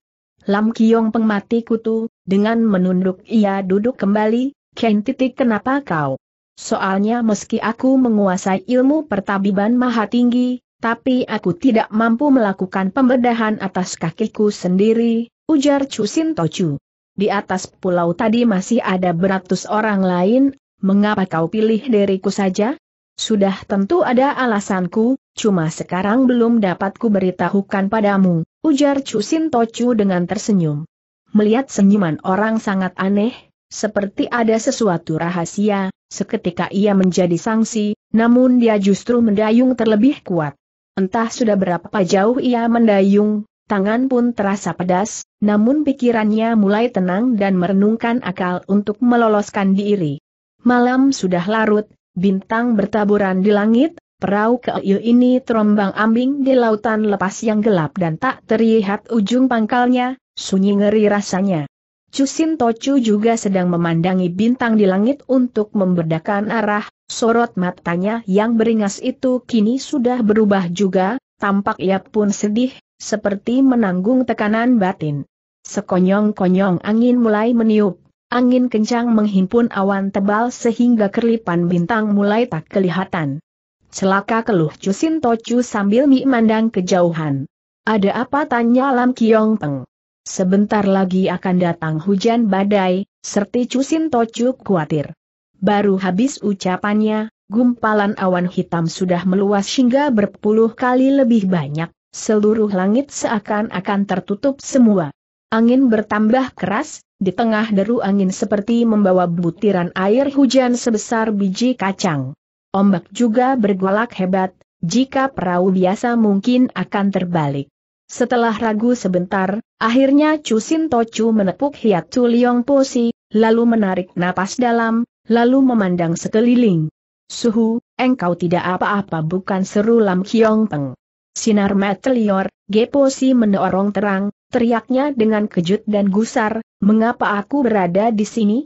Lam Kiong pengmati kutu, dengan menunduk ia duduk kembali, Ken titik kenapa kau? Soalnya meski aku menguasai ilmu pertabiban maha tinggi, tapi aku tidak mampu melakukan pembedahan atas kakiku sendiri, ujar Chusin Tochu. Di atas pulau tadi masih ada beratus orang lain, mengapa kau pilih diriku saja? Sudah tentu ada alasanku, cuma sekarang belum dapat ku beritahukan padamu, ujar Chusin Tochu dengan tersenyum. Melihat senyuman orang sangat aneh, seperti ada sesuatu rahasia, Seketika ia menjadi sangsi, namun dia justru mendayung terlebih kuat. Entah sudah berapa jauh ia mendayung, tangan pun terasa pedas, namun pikirannya mulai tenang dan merenungkan akal untuk meloloskan diri. Malam sudah larut, bintang bertaburan di langit, perahu keiu ini terombang-ambing di lautan lepas yang gelap dan tak terlihat ujung pangkalnya, sunyi ngeri rasanya. Cusin Tocu juga sedang memandangi bintang di langit untuk memberdakan arah, sorot matanya yang beringas itu kini sudah berubah juga, tampak ia pun sedih, seperti menanggung tekanan batin. Sekonyong-konyong angin mulai meniup, angin kencang menghimpun awan tebal sehingga kelipan bintang mulai tak kelihatan. Celaka keluh Cusin Tocu sambil memandang kejauhan. Ada apa tanya Lam Kiong Peng? Sebentar lagi akan datang hujan badai, serti Cusin Tocuk khawatir. Baru habis ucapannya, gumpalan awan hitam sudah meluas hingga berpuluh kali lebih banyak, seluruh langit seakan-akan tertutup semua. Angin bertambah keras, di tengah deru angin seperti membawa butiran air hujan sebesar biji kacang. Ombak juga bergolak hebat, jika perahu biasa mungkin akan terbalik. Setelah ragu sebentar, akhirnya Chu Sin Tochu menepuk hiat Chu Liong si, lalu menarik napas dalam, lalu memandang sekeliling. Suhu, engkau tidak apa-apa bukan seru Lam Kiong Peng. Sinar metelior, Geposi mendorong terang, teriaknya dengan kejut dan gusar, mengapa aku berada di sini?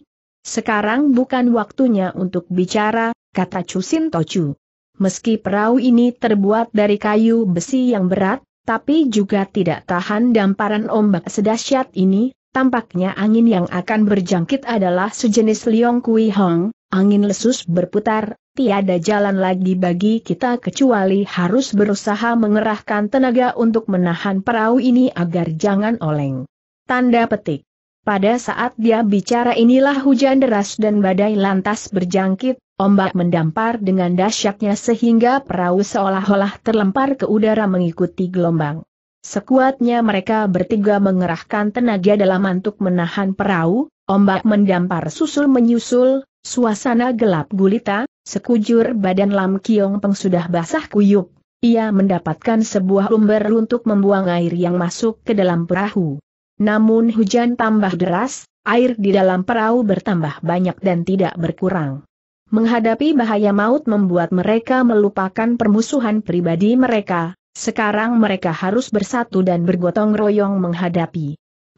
Sekarang bukan waktunya untuk bicara, kata Cusin Tochu. Meski perahu ini terbuat dari kayu besi yang berat, tapi juga tidak tahan damparan ombak sedahsyat ini, tampaknya angin yang akan berjangkit adalah sejenis Liong Kui Hong, angin lesus berputar, tiada jalan lagi bagi kita kecuali harus berusaha mengerahkan tenaga untuk menahan perahu ini agar jangan oleng. Tanda petik. Pada saat dia bicara inilah hujan deras dan badai lantas berjangkit, ombak mendampar dengan dahsyatnya sehingga perahu seolah-olah terlempar ke udara mengikuti gelombang. Sekuatnya mereka bertiga mengerahkan tenaga dalam untuk menahan perahu, ombak mendampar susul menyusul, suasana gelap gulita, sekujur badan Lam Kiong Peng sudah basah kuyup. Ia mendapatkan sebuah lumber untuk membuang air yang masuk ke dalam perahu. Namun hujan tambah deras, air di dalam perahu bertambah banyak dan tidak berkurang. Menghadapi bahaya maut membuat mereka melupakan permusuhan pribadi mereka, sekarang mereka harus bersatu dan bergotong royong menghadapi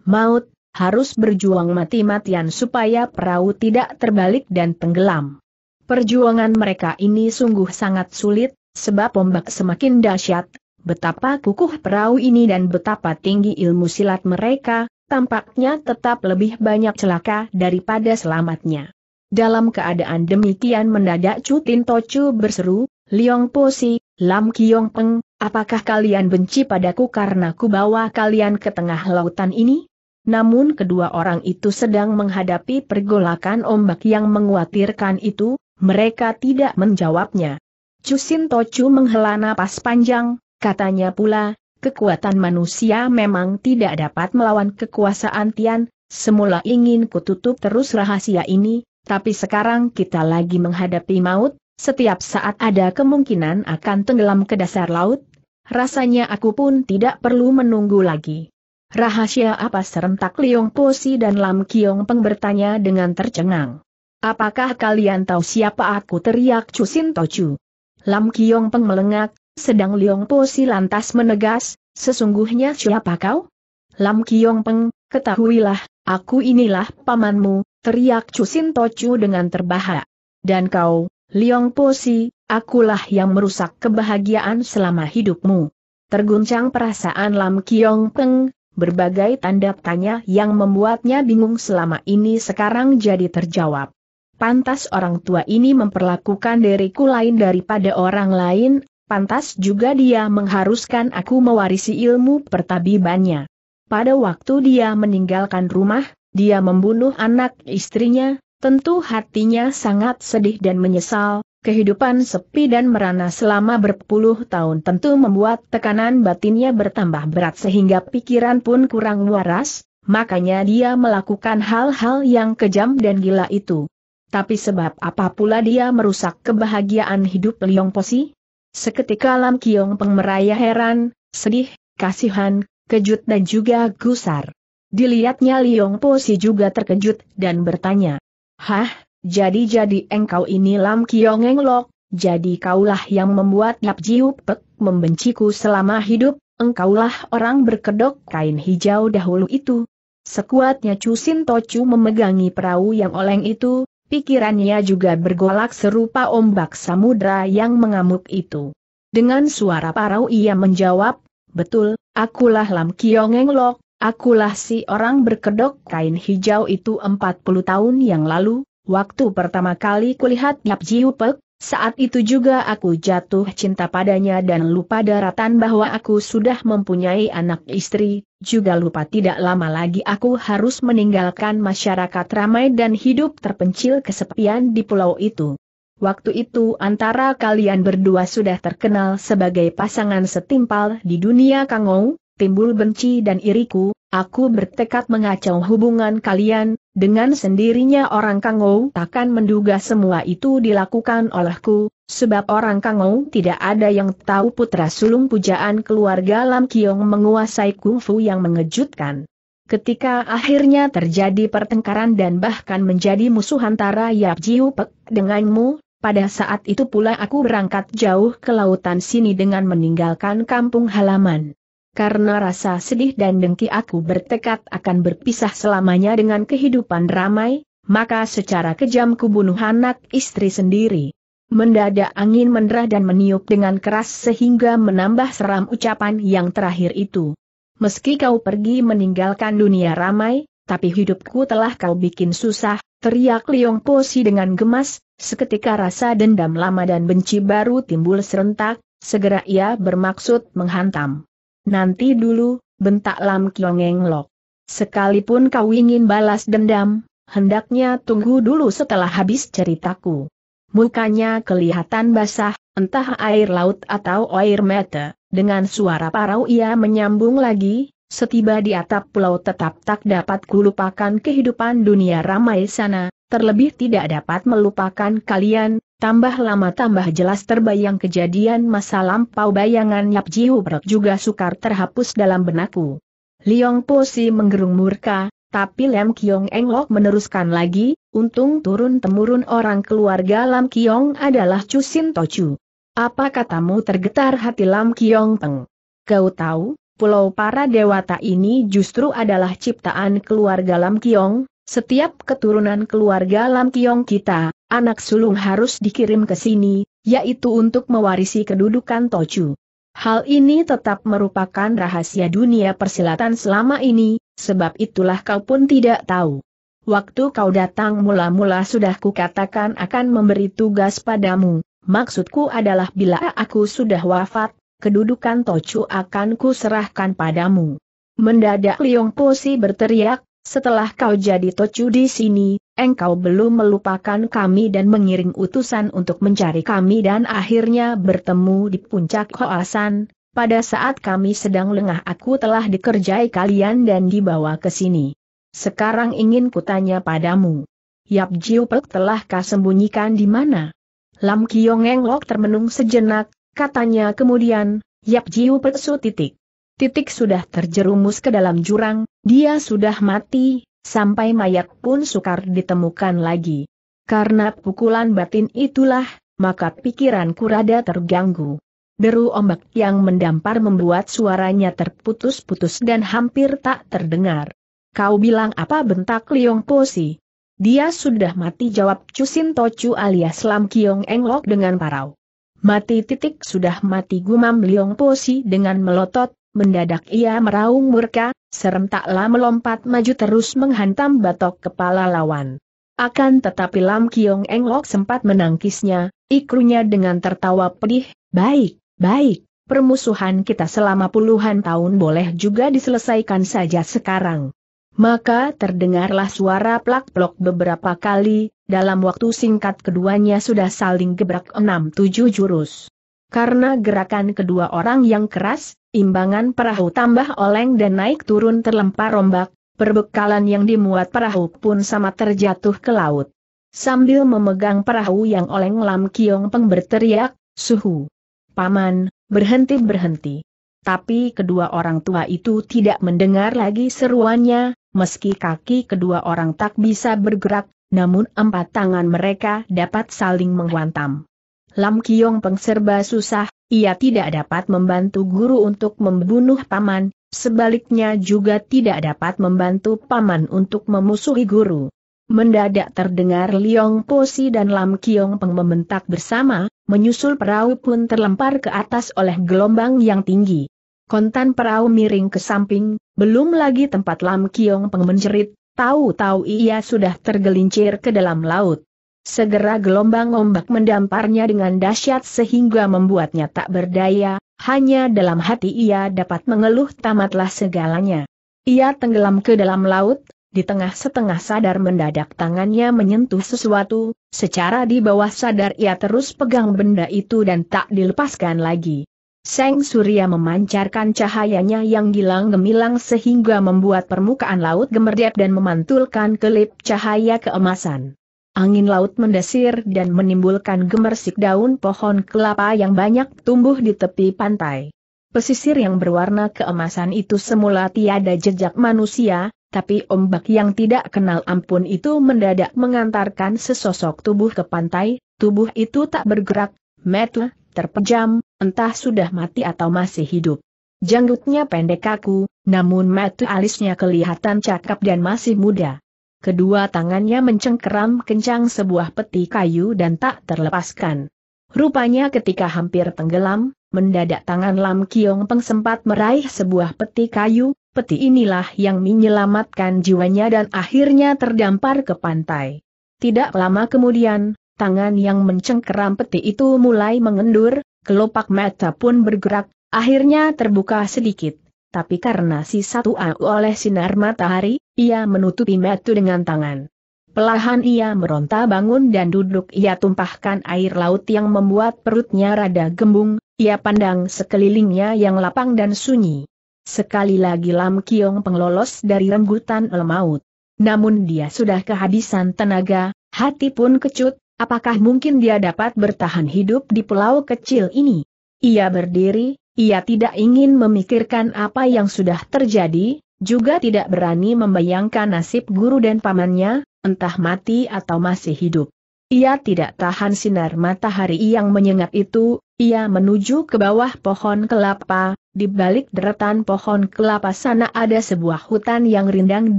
maut, harus berjuang mati-matian supaya perahu tidak terbalik dan tenggelam. Perjuangan mereka ini sungguh sangat sulit, sebab ombak semakin dahsyat, Betapa kukuh perahu ini dan betapa tinggi ilmu silat mereka, tampaknya tetap lebih banyak celaka daripada selamatnya. Dalam keadaan demikian mendadak Cutin Tocu berseru, Liong Posi, Lam Kiong Peng, apakah kalian benci padaku karena ku bawa kalian ke tengah lautan ini? Namun kedua orang itu sedang menghadapi pergolakan ombak yang menguatirkan itu, mereka tidak menjawabnya. Cusin Tocu menghela napas panjang, Katanya pula, kekuatan manusia memang tidak dapat melawan kekuasaan Tian, semula ingin kututup terus rahasia ini, tapi sekarang kita lagi menghadapi maut, setiap saat ada kemungkinan akan tenggelam ke dasar laut, rasanya aku pun tidak perlu menunggu lagi. Rahasia apa serentak Liong Posi dan Lam Kiong Peng bertanya dengan tercengang. Apakah kalian tahu siapa aku teriak Cusin Tochu? Lam Kiong Peng melengak, sedang Liong Po Si lantas menegas, sesungguhnya siapa kau? Lam Kiong Peng, ketahuilah, aku inilah pamanmu, teriak Cusin Tocu dengan terbahak. Dan kau, Liong Po Si, akulah yang merusak kebahagiaan selama hidupmu. Terguncang perasaan Lam Kiong Peng, berbagai tanda tanya yang membuatnya bingung selama ini sekarang jadi terjawab. Pantas orang tua ini memperlakukan diriku lain daripada orang lain, pantas juga dia mengharuskan aku mewarisi ilmu pertabibannya. Pada waktu dia meninggalkan rumah, dia membunuh anak istrinya, tentu hatinya sangat sedih dan menyesal, kehidupan sepi dan merana selama berpuluh tahun tentu membuat tekanan batinnya bertambah berat sehingga pikiran pun kurang waras, makanya dia melakukan hal-hal yang kejam dan gila itu. Tapi sebab apa pula dia merusak kebahagiaan hidup Leong Posi? Seketika Lam Kiong Peng meraya heran, sedih, kasihan, kejut dan juga gusar. Dilihatnya Liong Po Si juga terkejut dan bertanya. Hah, jadi-jadi engkau ini Lam Kiong Englok, jadi kaulah yang membuat Lap Jiup Pek membenciku selama hidup, engkaulah orang berkedok kain hijau dahulu itu. Sekuatnya Chu Sin Tochu memegangi perahu yang oleng itu, pikirannya juga bergolak serupa ombak samudra yang mengamuk itu. Dengan suara parau ia menjawab, betul, akulah Lam Kiongeng Lok, akulah si orang berkedok kain hijau itu 40 tahun yang lalu, waktu pertama kali kulihat Yap Jiupek, saat itu juga aku jatuh cinta padanya dan lupa daratan bahwa aku sudah mempunyai anak istri, juga lupa tidak lama lagi aku harus meninggalkan masyarakat ramai dan hidup terpencil kesepian di pulau itu. Waktu itu antara kalian berdua sudah terkenal sebagai pasangan setimpal di dunia kangou, timbul benci dan iriku, aku bertekad mengacau hubungan kalian, dengan sendirinya orang Kangou takkan menduga semua itu dilakukan olehku, sebab orang Kangou tidak ada yang tahu putra sulung pujaan keluarga Lam Kiong menguasai kungfu yang mengejutkan. Ketika akhirnya terjadi pertengkaran dan bahkan menjadi musuh antara Yap Jiu Pek denganmu, pada saat itu pula aku berangkat jauh ke lautan sini dengan meninggalkan kampung halaman karena rasa sedih dan dengki aku bertekad akan berpisah selamanya dengan kehidupan ramai, maka secara kejam kubunuh anak istri sendiri. Mendadak angin menderah dan meniup dengan keras sehingga menambah seram ucapan yang terakhir itu. Meski kau pergi meninggalkan dunia ramai, tapi hidupku telah kau bikin susah, teriak Liong Posi dengan gemas, Seketika rasa dendam lama dan benci baru timbul serentak, segera ia bermaksud menghantam. Nanti dulu, bentak Lam Kiong lok. Sekalipun kau ingin balas dendam, hendaknya tunggu dulu setelah habis ceritaku. Mukanya kelihatan basah, entah air laut atau air mata, dengan suara parau ia menyambung lagi, setiba di atap pulau tetap tak dapat kulupakan kehidupan dunia ramai sana, terlebih tidak dapat melupakan kalian, Tambah lama tambah jelas terbayang kejadian masa lampau bayangan Yap Ji juga sukar terhapus dalam benakku. Liong Po Si menggerung murka, tapi Lam Kiong Eng Lok meneruskan lagi, untung turun-temurun orang keluarga Lam Kiong adalah Cusin tochu. Apa katamu tergetar hati Lam Kiong Peng? Kau tahu, pulau para dewata ini justru adalah ciptaan keluarga Lam Kiong, setiap keturunan keluarga Lam Kiong kita, anak sulung harus dikirim ke sini, yaitu untuk mewarisi kedudukan Tochu. Hal ini tetap merupakan rahasia dunia persilatan selama ini, sebab itulah kau pun tidak tahu. Waktu kau datang mula-mula sudah kukatakan akan memberi tugas padamu, maksudku adalah bila aku sudah wafat, kedudukan Tochu akan kuserahkan padamu. Mendadak Liong Posi berteriak, setelah kau jadi Tochu di sini, engkau belum melupakan kami dan mengiring utusan untuk mencari kami dan akhirnya bertemu di puncak Hoasan, pada saat kami sedang lengah aku telah dikerjai kalian dan dibawa ke sini. Sekarang ingin kutanya padamu. Yap Jiu Pek telah kasembunyikan di mana? Lam Kiong Eng Lok termenung sejenak, katanya kemudian, Yap Jiu Pek su titik. Titik sudah terjerumus ke dalam jurang, dia sudah mati, Sampai mayat pun sukar ditemukan lagi. Karena pukulan batin itulah, maka pikiranku rada terganggu. Deru ombak yang mendampar membuat suaranya terputus-putus dan hampir tak terdengar. Kau bilang apa bentak Liong Posi? Dia sudah mati jawab Cusin Tocu alias Lam Kiong Englok dengan parau. Mati titik sudah mati gumam Liong Posi dengan melotot, Mendadak ia meraung murka, serentaklah melompat maju terus menghantam batok kepala lawan. Akan tetapi Lam Kiong Englok sempat menangkisnya, ikrunya dengan tertawa pedih, baik, baik, permusuhan kita selama puluhan tahun boleh juga diselesaikan saja sekarang. Maka terdengarlah suara plak-plok beberapa kali, dalam waktu singkat keduanya sudah saling gebrak enam tujuh jurus. Karena gerakan kedua orang yang keras, Imbangan perahu tambah oleng dan naik turun terlempar rombak, perbekalan yang dimuat perahu pun sama terjatuh ke laut. Sambil memegang perahu yang oleng Lam Kiong Peng berteriak, Suhu! Paman, berhenti-berhenti. Tapi kedua orang tua itu tidak mendengar lagi seruannya, meski kaki kedua orang tak bisa bergerak, namun empat tangan mereka dapat saling menghantam. Lam Kiong Peng serba susah, ia tidak dapat membantu guru untuk membunuh paman, sebaliknya juga tidak dapat membantu paman untuk memusuhi guru. Mendadak terdengar Liong Posi dan Lam Kiong Peng membentak bersama, menyusul perahu pun terlempar ke atas oleh gelombang yang tinggi. Kontan perahu miring ke samping, belum lagi tempat Lam Kiong Peng menjerit, tahu-tahu ia sudah tergelincir ke dalam laut. Segera gelombang ombak mendamparnya dengan dahsyat sehingga membuatnya tak berdaya, hanya dalam hati ia dapat mengeluh tamatlah segalanya. Ia tenggelam ke dalam laut, di tengah setengah sadar mendadak tangannya menyentuh sesuatu, secara di bawah sadar ia terus pegang benda itu dan tak dilepaskan lagi. Seng Surya memancarkan cahayanya yang gilang gemilang sehingga membuat permukaan laut gemerdep dan memantulkan kelip cahaya keemasan angin laut mendesir dan menimbulkan gemersik daun pohon kelapa yang banyak tumbuh di tepi pantai. Pesisir yang berwarna keemasan itu semula tiada jejak manusia, tapi ombak yang tidak kenal ampun itu mendadak mengantarkan sesosok tubuh ke pantai, tubuh itu tak bergerak, metu, terpejam, entah sudah mati atau masih hidup. Janggutnya pendek kaku, namun metu alisnya kelihatan cakap dan masih muda. Kedua tangannya mencengkeram kencang sebuah peti kayu dan tak terlepaskan. Rupanya ketika hampir tenggelam, mendadak tangan Lam Kiong Peng sempat meraih sebuah peti kayu, peti inilah yang menyelamatkan jiwanya dan akhirnya terdampar ke pantai. Tidak lama kemudian, tangan yang mencengkeram peti itu mulai mengendur, kelopak mata pun bergerak, akhirnya terbuka sedikit tapi karena si satu au oleh sinar matahari, ia menutupi metu dengan tangan. Pelahan ia meronta bangun dan duduk ia tumpahkan air laut yang membuat perutnya rada gembung, ia pandang sekelilingnya yang lapang dan sunyi. Sekali lagi Lam Kiong penglolos dari rembutan lemaut. Namun dia sudah kehabisan tenaga, hati pun kecut, apakah mungkin dia dapat bertahan hidup di pulau kecil ini? Ia berdiri, ia tidak ingin memikirkan apa yang sudah terjadi, juga tidak berani membayangkan nasib guru dan pamannya, entah mati atau masih hidup. Ia tidak tahan sinar matahari yang menyengat itu, ia menuju ke bawah pohon kelapa, di balik deretan pohon kelapa sana ada sebuah hutan yang rindang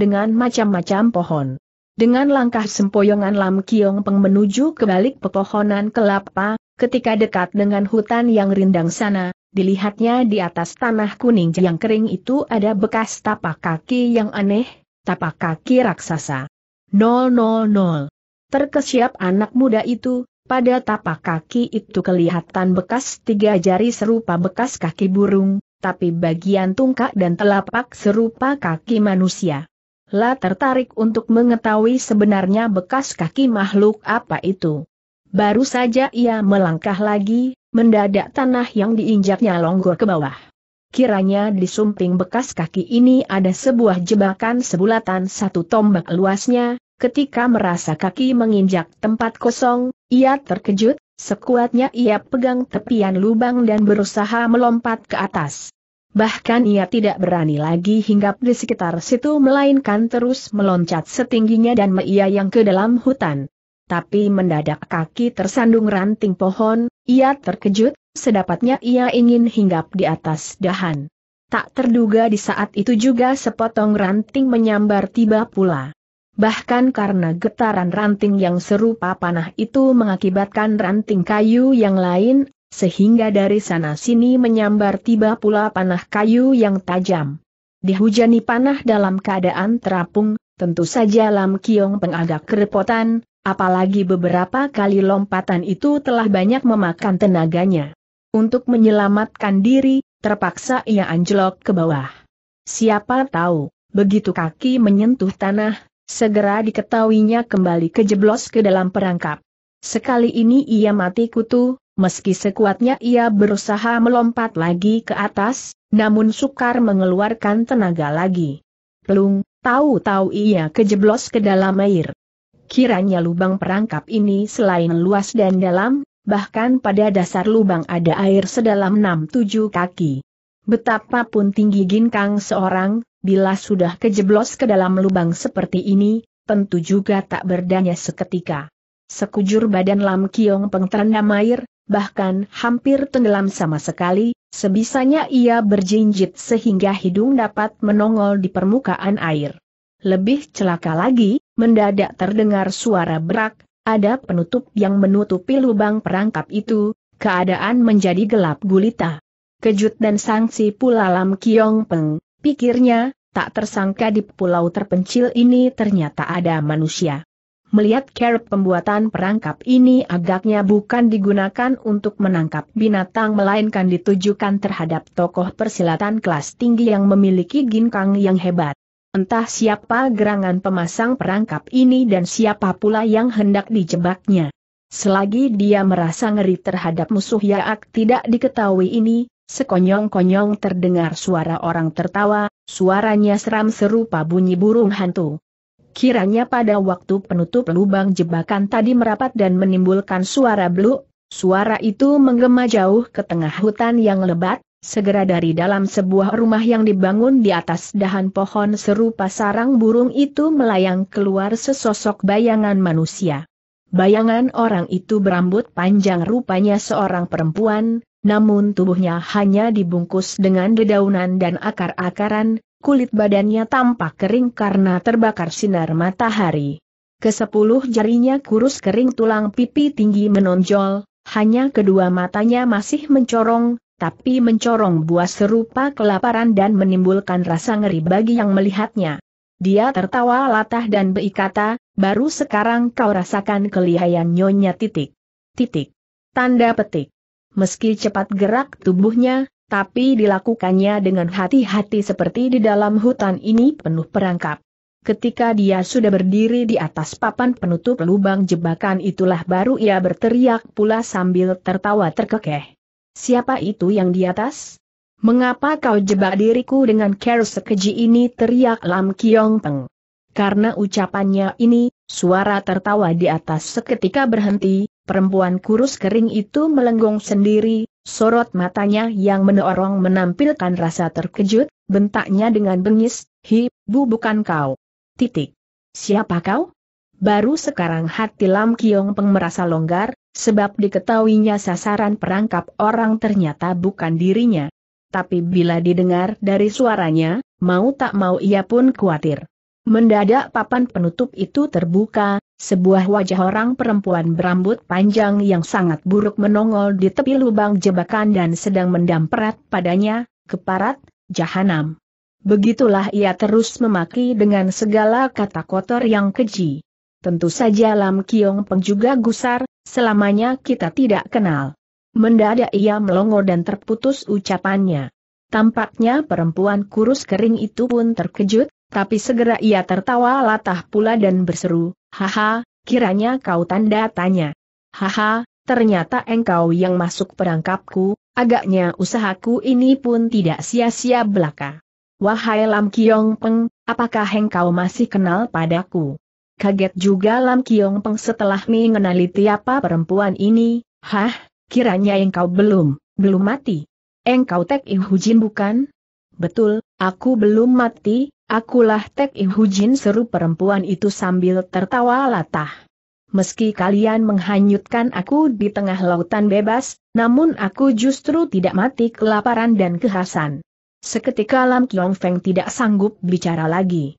dengan macam-macam pohon. Dengan langkah sempoyongan Lam Kiong Peng menuju ke balik pepohonan kelapa, ketika dekat dengan hutan yang rindang sana, Dilihatnya di atas tanah kuning yang kering itu ada bekas tapak kaki yang aneh, tapak kaki raksasa. Nol Terkesiap anak muda itu, pada tapak kaki itu kelihatan bekas tiga jari serupa bekas kaki burung, tapi bagian tungkak dan telapak serupa kaki manusia. La tertarik untuk mengetahui sebenarnya bekas kaki makhluk apa itu. Baru saja ia melangkah lagi, Mendadak tanah yang diinjaknya longgor ke bawah. Kiranya di sumping bekas kaki ini ada sebuah jebakan sebulatan satu tombak luasnya, ketika merasa kaki menginjak tempat kosong, ia terkejut, sekuatnya ia pegang tepian lubang dan berusaha melompat ke atas. Bahkan ia tidak berani lagi hinggap di sekitar situ melainkan terus meloncat setingginya dan meia yang ke dalam hutan tapi mendadak kaki tersandung ranting pohon, ia terkejut, sedapatnya ia ingin hinggap di atas dahan. Tak terduga di saat itu juga sepotong ranting menyambar tiba pula. Bahkan karena getaran ranting yang serupa panah itu mengakibatkan ranting kayu yang lain, sehingga dari sana-sini menyambar tiba pula panah kayu yang tajam. Dihujani panah dalam keadaan terapung, tentu saja Lam Kiong pengagak kerepotan, Apalagi beberapa kali lompatan itu telah banyak memakan tenaganya. Untuk menyelamatkan diri, terpaksa ia anjlok ke bawah. Siapa tahu, begitu kaki menyentuh tanah, segera diketahuinya kembali kejeblos ke dalam perangkap. Sekali ini ia mati kutu, meski sekuatnya ia berusaha melompat lagi ke atas, namun sukar mengeluarkan tenaga lagi. Pelung, tahu-tahu ia kejeblos ke dalam air. Kiranya lubang perangkap ini selain luas dan dalam, bahkan pada dasar lubang ada air sedalam 6-7 kaki. Betapapun tinggi ginkang seorang, bila sudah kejeblos ke dalam lubang seperti ini, tentu juga tak berdaya seketika. Sekujur badan Lam Kiong Peng terendam air, bahkan hampir tenggelam sama sekali, sebisanya ia berjinjit sehingga hidung dapat menongol di permukaan air. Lebih celaka lagi, mendadak terdengar suara berak, ada penutup yang menutupi lubang perangkap itu, keadaan menjadi gelap gulita. Kejut dan sangsi pula Lam Kiong Peng, pikirnya, tak tersangka di pulau terpencil ini ternyata ada manusia. Melihat kerap pembuatan perangkap ini agaknya bukan digunakan untuk menangkap binatang melainkan ditujukan terhadap tokoh persilatan kelas tinggi yang memiliki ginkang yang hebat. Entah siapa gerangan pemasang perangkap ini dan siapa pula yang hendak dijebaknya. Selagi dia merasa ngeri terhadap musuh Yaak tidak diketahui ini, sekonyong-konyong terdengar suara orang tertawa, suaranya seram serupa bunyi burung hantu. Kiranya pada waktu penutup lubang jebakan tadi merapat dan menimbulkan suara beluk, suara itu menggema jauh ke tengah hutan yang lebat, Segera dari dalam sebuah rumah yang dibangun di atas dahan pohon serupa sarang burung itu melayang keluar sesosok bayangan manusia. Bayangan orang itu berambut panjang rupanya seorang perempuan, namun tubuhnya hanya dibungkus dengan dedaunan dan akar-akaran, kulit badannya tampak kering karena terbakar sinar matahari. Kesepuluh jarinya kurus kering tulang pipi tinggi menonjol, hanya kedua matanya masih mencorong, tapi mencorong buah serupa kelaparan dan menimbulkan rasa ngeri bagi yang melihatnya. Dia tertawa latah dan berkata, baru sekarang kau rasakan kelihayan nyonya titik. Titik. Tanda petik. Meski cepat gerak tubuhnya, tapi dilakukannya dengan hati-hati seperti di dalam hutan ini penuh perangkap. Ketika dia sudah berdiri di atas papan penutup lubang jebakan itulah baru ia berteriak pula sambil tertawa terkekeh. Siapa itu yang di atas? Mengapa kau jebak diriku dengan care sekeji ini teriak Lam Kiong Peng. Karena ucapannya ini, suara tertawa di atas seketika berhenti, perempuan kurus kering itu melenggong sendiri, sorot matanya yang menorong menampilkan rasa terkejut, bentaknya dengan bengis, hi, bu bukan kau. Titik. Siapa kau? baru sekarang hati Lam Kiong Peng merasa longgar, sebab diketahuinya sasaran perangkap orang ternyata bukan dirinya. Tapi bila didengar dari suaranya, mau tak mau ia pun khawatir. Mendadak papan penutup itu terbuka, sebuah wajah orang perempuan berambut panjang yang sangat buruk menongol di tepi lubang jebakan dan sedang mendamperat padanya, keparat, jahanam. Begitulah ia terus memaki dengan segala kata kotor yang keji. Tentu saja Lam Kiong Peng juga gusar, selamanya kita tidak kenal. Mendadak ia melongo dan terputus ucapannya. Tampaknya perempuan kurus kering itu pun terkejut, tapi segera ia tertawa latah pula dan berseru, Haha, kiranya kau tanda tanya. Haha, ternyata engkau yang masuk perangkapku, agaknya usahaku ini pun tidak sia-sia belaka. Wahai Lam Kiong Peng, apakah engkau masih kenal padaku? Kaget juga Lam Kiong Peng setelah mengenali tiapa perempuan ini, hah, kiranya engkau belum, belum mati. Engkau Tek Ihujin bukan? Betul, aku belum mati, akulah Tek Ihujin seru perempuan itu sambil tertawa latah. Meski kalian menghanyutkan aku di tengah lautan bebas, namun aku justru tidak mati kelaparan dan kehausan. Seketika Lam Kiong Feng tidak sanggup bicara lagi.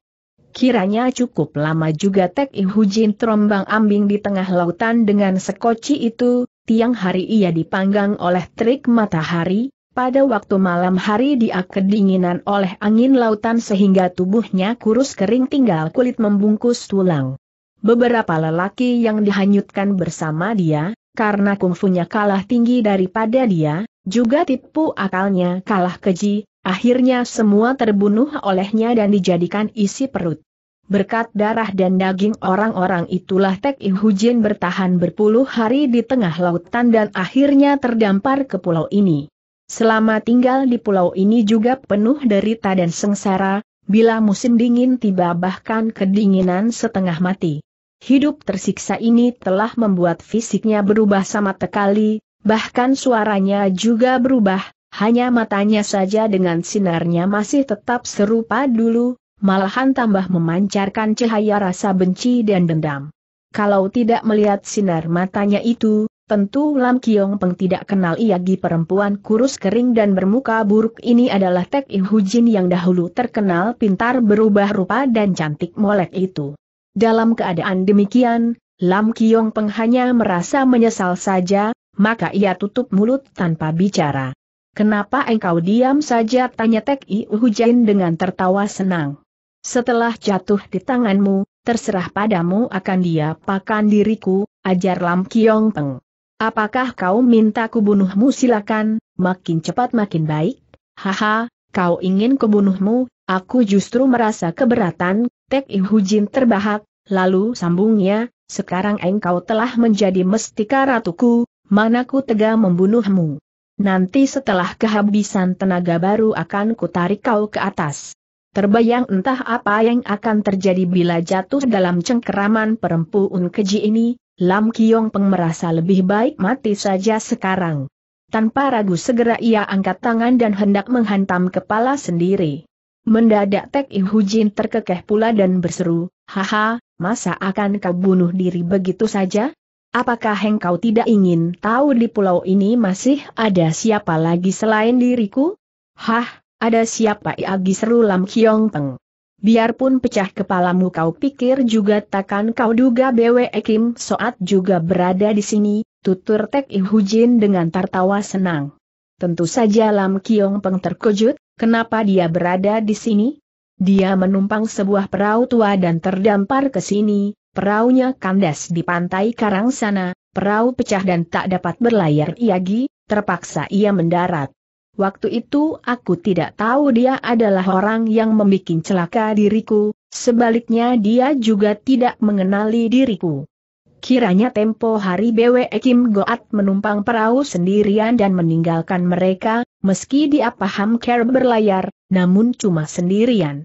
Kiranya cukup lama juga Tek Jin terombang ambing di tengah lautan dengan sekoci itu, tiang hari ia dipanggang oleh terik matahari, pada waktu malam hari dia kedinginan oleh angin lautan sehingga tubuhnya kurus kering tinggal kulit membungkus tulang. Beberapa lelaki yang dihanyutkan bersama dia, karena kungfunya kalah tinggi daripada dia, juga tipu akalnya kalah keji, Akhirnya semua terbunuh olehnya dan dijadikan isi perut. Berkat darah dan daging orang-orang itulah Tek Ihujin bertahan berpuluh hari di tengah lautan dan akhirnya terdampar ke pulau ini. Selama tinggal di pulau ini juga penuh derita dan sengsara, bila musim dingin tiba bahkan kedinginan setengah mati. Hidup tersiksa ini telah membuat fisiknya berubah sama sekali, bahkan suaranya juga berubah, hanya matanya saja dengan sinarnya masih tetap serupa dulu, malahan tambah memancarkan cahaya rasa benci dan dendam. Kalau tidak melihat sinar matanya itu, tentu Lam Kiong Peng tidak kenal Iagi perempuan kurus kering dan bermuka buruk ini adalah Tek In Hujin yang dahulu terkenal pintar berubah rupa dan cantik molek itu. Dalam keadaan demikian, Lam Kiong Peng hanya merasa menyesal saja, maka ia tutup mulut tanpa bicara. Kenapa engkau diam saja? Tanya Tek Iu Hujain dengan tertawa senang. Setelah jatuh di tanganmu, terserah padamu akan dia pakan diriku, ajar Lam Kiong Peng. Apakah kau minta kubunuhmu silakan, makin cepat makin baik? Haha, kau ingin kubunuhmu, aku justru merasa keberatan, Tek Iu Hujin terbahak, lalu sambungnya, sekarang engkau telah menjadi mestika ratuku, manaku tega membunuhmu. Nanti setelah kehabisan tenaga baru akan kutarik kau ke atas. Terbayang entah apa yang akan terjadi bila jatuh dalam cengkeraman perempuan keji ini, Lam Kiong Peng merasa lebih baik mati saja sekarang. Tanpa ragu segera ia angkat tangan dan hendak menghantam kepala sendiri. Mendadak Tek Im Hujin terkekeh pula dan berseru, Haha, masa akan kau bunuh diri begitu saja? Apakah engkau tidak ingin tahu di pulau ini masih ada siapa lagi selain diriku? Hah, ada siapa lagi seru Lam Kiong Peng. Biarpun pecah kepalamu kau pikir juga takkan kau duga Bwe Kim Soat juga berada di sini, tutur Tek Ihujin dengan tertawa senang. Tentu saja Lam Kiong Peng terkejut, kenapa dia berada di sini? Dia menumpang sebuah perahu tua dan terdampar ke sini, Peraunya kandas di pantai Karang sana, perahu pecah dan tak dapat berlayar Iagi, terpaksa ia mendarat. Waktu itu aku tidak tahu dia adalah orang yang membuat celaka diriku, sebaliknya dia juga tidak mengenali diriku. Kiranya tempo hari BW Kim Goat menumpang perahu sendirian dan meninggalkan mereka, meski dia paham care berlayar, namun cuma sendirian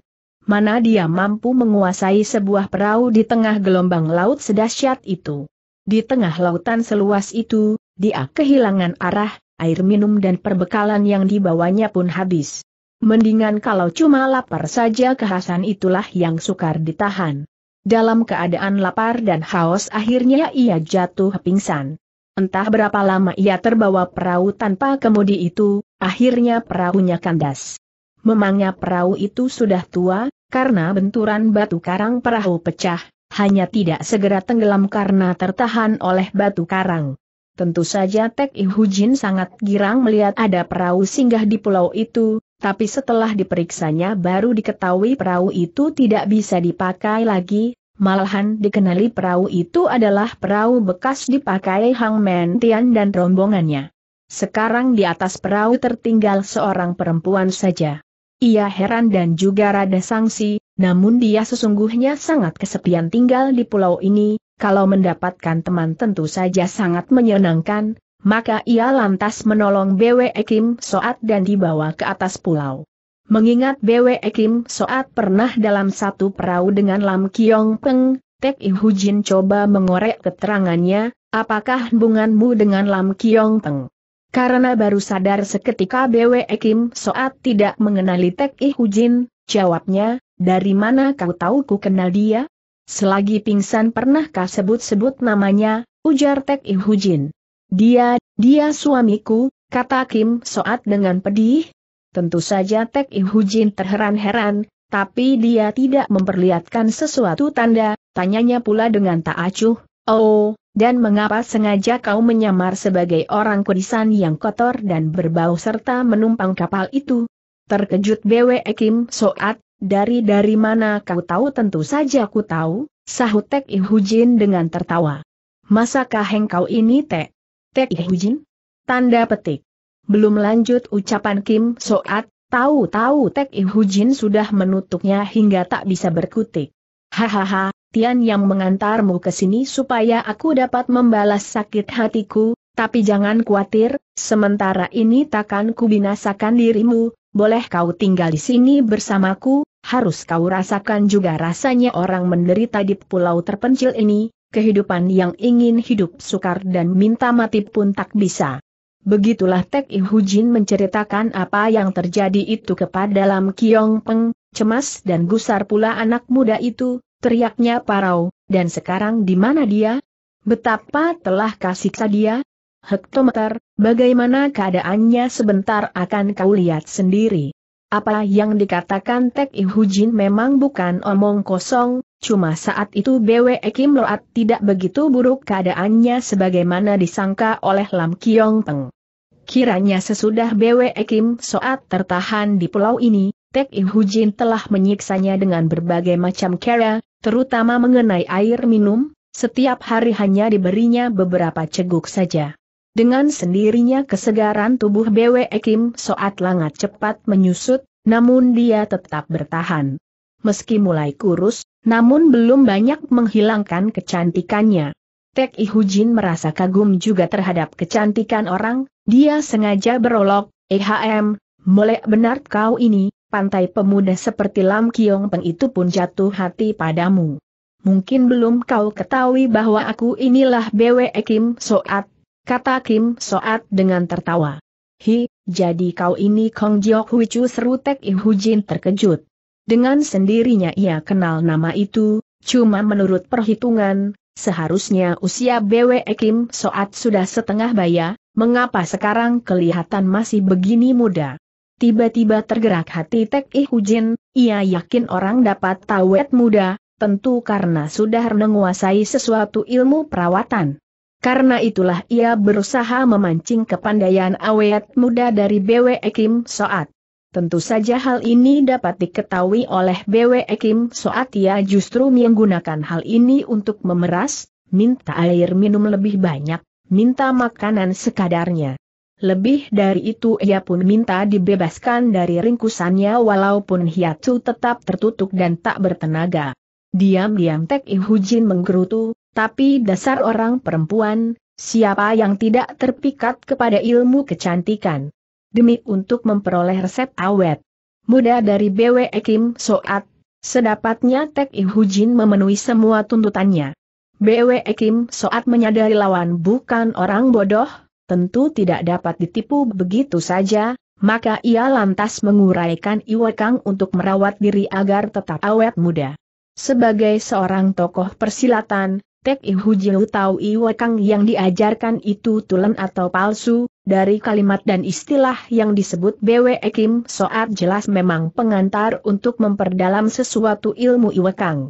mana dia mampu menguasai sebuah perahu di tengah gelombang laut sedahsyat itu. Di tengah lautan seluas itu, dia kehilangan arah, air minum dan perbekalan yang dibawanya pun habis. Mendingan kalau cuma lapar saja kehasan itulah yang sukar ditahan. Dalam keadaan lapar dan haus akhirnya ia jatuh pingsan. Entah berapa lama ia terbawa perahu tanpa kemudi itu, akhirnya perahunya kandas. Memangnya perahu itu sudah tua, karena benturan batu karang perahu pecah, hanya tidak segera tenggelam karena tertahan oleh batu karang. Tentu saja Tek Ihujin sangat girang melihat ada perahu singgah di pulau itu, tapi setelah diperiksanya baru diketahui perahu itu tidak bisa dipakai lagi, malahan dikenali perahu itu adalah perahu bekas dipakai Hang Men Tian dan rombongannya. Sekarang di atas perahu tertinggal seorang perempuan saja. Ia heran dan juga rada sangsi, namun dia sesungguhnya sangat kesepian tinggal di pulau ini, kalau mendapatkan teman tentu saja sangat menyenangkan, maka ia lantas menolong BW Ekim Soat dan dibawa ke atas pulau. Mengingat BW Ekim Soat pernah dalam satu perahu dengan Lam Kiong Peng, Tek Im Hujin coba mengorek keterangannya, apakah hubunganmu dengan Lam Kiong Peng? Karena baru sadar seketika BW Kim Soat tidak mengenali Tek Ihujin. jawabnya, dari mana kau tahu ku kenal dia? Selagi pingsan pernahkah sebut-sebut namanya, ujar Tek Ihujin. Dia, dia suamiku, kata Kim Soat dengan pedih. Tentu saja Tek Ihujin terheran-heran, tapi dia tidak memperlihatkan sesuatu tanda, tanyanya pula dengan tak acuh, oh, dan mengapa sengaja kau menyamar sebagai orang kurisan yang kotor dan berbau serta menumpang kapal itu? Terkejut BW Kim Soat, dari dari mana kau tahu tentu saja aku tahu, sahut Tek Ihujin dengan tertawa. Masakah hengkau ini Tek? Tek Ihujin? Tanda petik. Belum lanjut ucapan Kim Soat, tahu-tahu Tek Ihujin sudah menutupnya hingga tak bisa berkutik. Hahaha, Tian yang mengantarmu ke sini supaya aku dapat membalas sakit hatiku, tapi jangan khawatir, sementara ini takkan kubinasakan dirimu, boleh kau tinggal di sini bersamaku, harus kau rasakan juga rasanya orang menderita di pulau terpencil ini, kehidupan yang ingin hidup sukar dan minta mati pun tak bisa. Begitulah Tek Ihujin menceritakan apa yang terjadi itu kepada Lam Kiong Peng, cemas dan gusar pula anak muda itu, Teriaknya parau, dan sekarang di mana dia? Betapa telah kasih dia? Hektometer, bagaimana keadaannya sebentar akan kau lihat sendiri. Apa yang dikatakan Tek Ihujin memang bukan omong kosong, cuma saat itu BWE Kim Loat tidak begitu buruk keadaannya sebagaimana disangka oleh Lam Kiong Peng. Kiranya sesudah BWE Kim Soat tertahan di pulau ini, Tek Ihujin telah menyiksanya dengan berbagai macam cara, terutama mengenai air minum, setiap hari hanya diberinya beberapa ceguk saja. Dengan sendirinya kesegaran tubuh BW Kim Soat langat cepat menyusut, namun dia tetap bertahan. Meski mulai kurus, namun belum banyak menghilangkan kecantikannya. Tek Ihujin merasa kagum juga terhadap kecantikan orang, dia sengaja berolok, Ehm, molek benar kau ini, Pantai pemuda seperti Lam Kiong Peng itu pun jatuh hati padamu. Mungkin belum kau ketahui bahwa aku inilah BWE Kim Soat, kata Kim Soat dengan tertawa. Hi, jadi kau ini Kong Jiok Huichu seru Tek I Hujin terkejut. Dengan sendirinya ia kenal nama itu, cuma menurut perhitungan, seharusnya usia BWE Kim Soat sudah setengah baya, mengapa sekarang kelihatan masih begini muda. Tiba-tiba tergerak hati Tek Ih Hujin, ia yakin orang dapat tahu et muda, tentu karena sudah menguasai sesuatu ilmu perawatan. Karena itulah ia berusaha memancing kepandaian awet muda dari BW Kim Soat. Tentu saja hal ini dapat diketahui oleh BW Kim Soat ia justru menggunakan hal ini untuk memeras, minta air minum lebih banyak, minta makanan sekadarnya. Lebih dari itu ia pun minta dibebaskan dari ringkusannya walaupun hiatu tetap tertutup dan tak bertenaga. Diam-diam Tek Ihujin menggerutu, tapi dasar orang perempuan, siapa yang tidak terpikat kepada ilmu kecantikan. Demi untuk memperoleh resep awet. Muda dari BW Kim Soat, sedapatnya Tek Ihujin memenuhi semua tuntutannya. BW Kim Soat menyadari lawan bukan orang bodoh, tentu tidak dapat ditipu begitu saja, maka ia lantas menguraikan Iwakang untuk merawat diri agar tetap awet muda. Sebagai seorang tokoh persilatan, Tek Ihujiu tahu Iwakang yang diajarkan itu tulen atau palsu, dari kalimat dan istilah yang disebut BW Kim Soat jelas memang pengantar untuk memperdalam sesuatu ilmu Iwakang.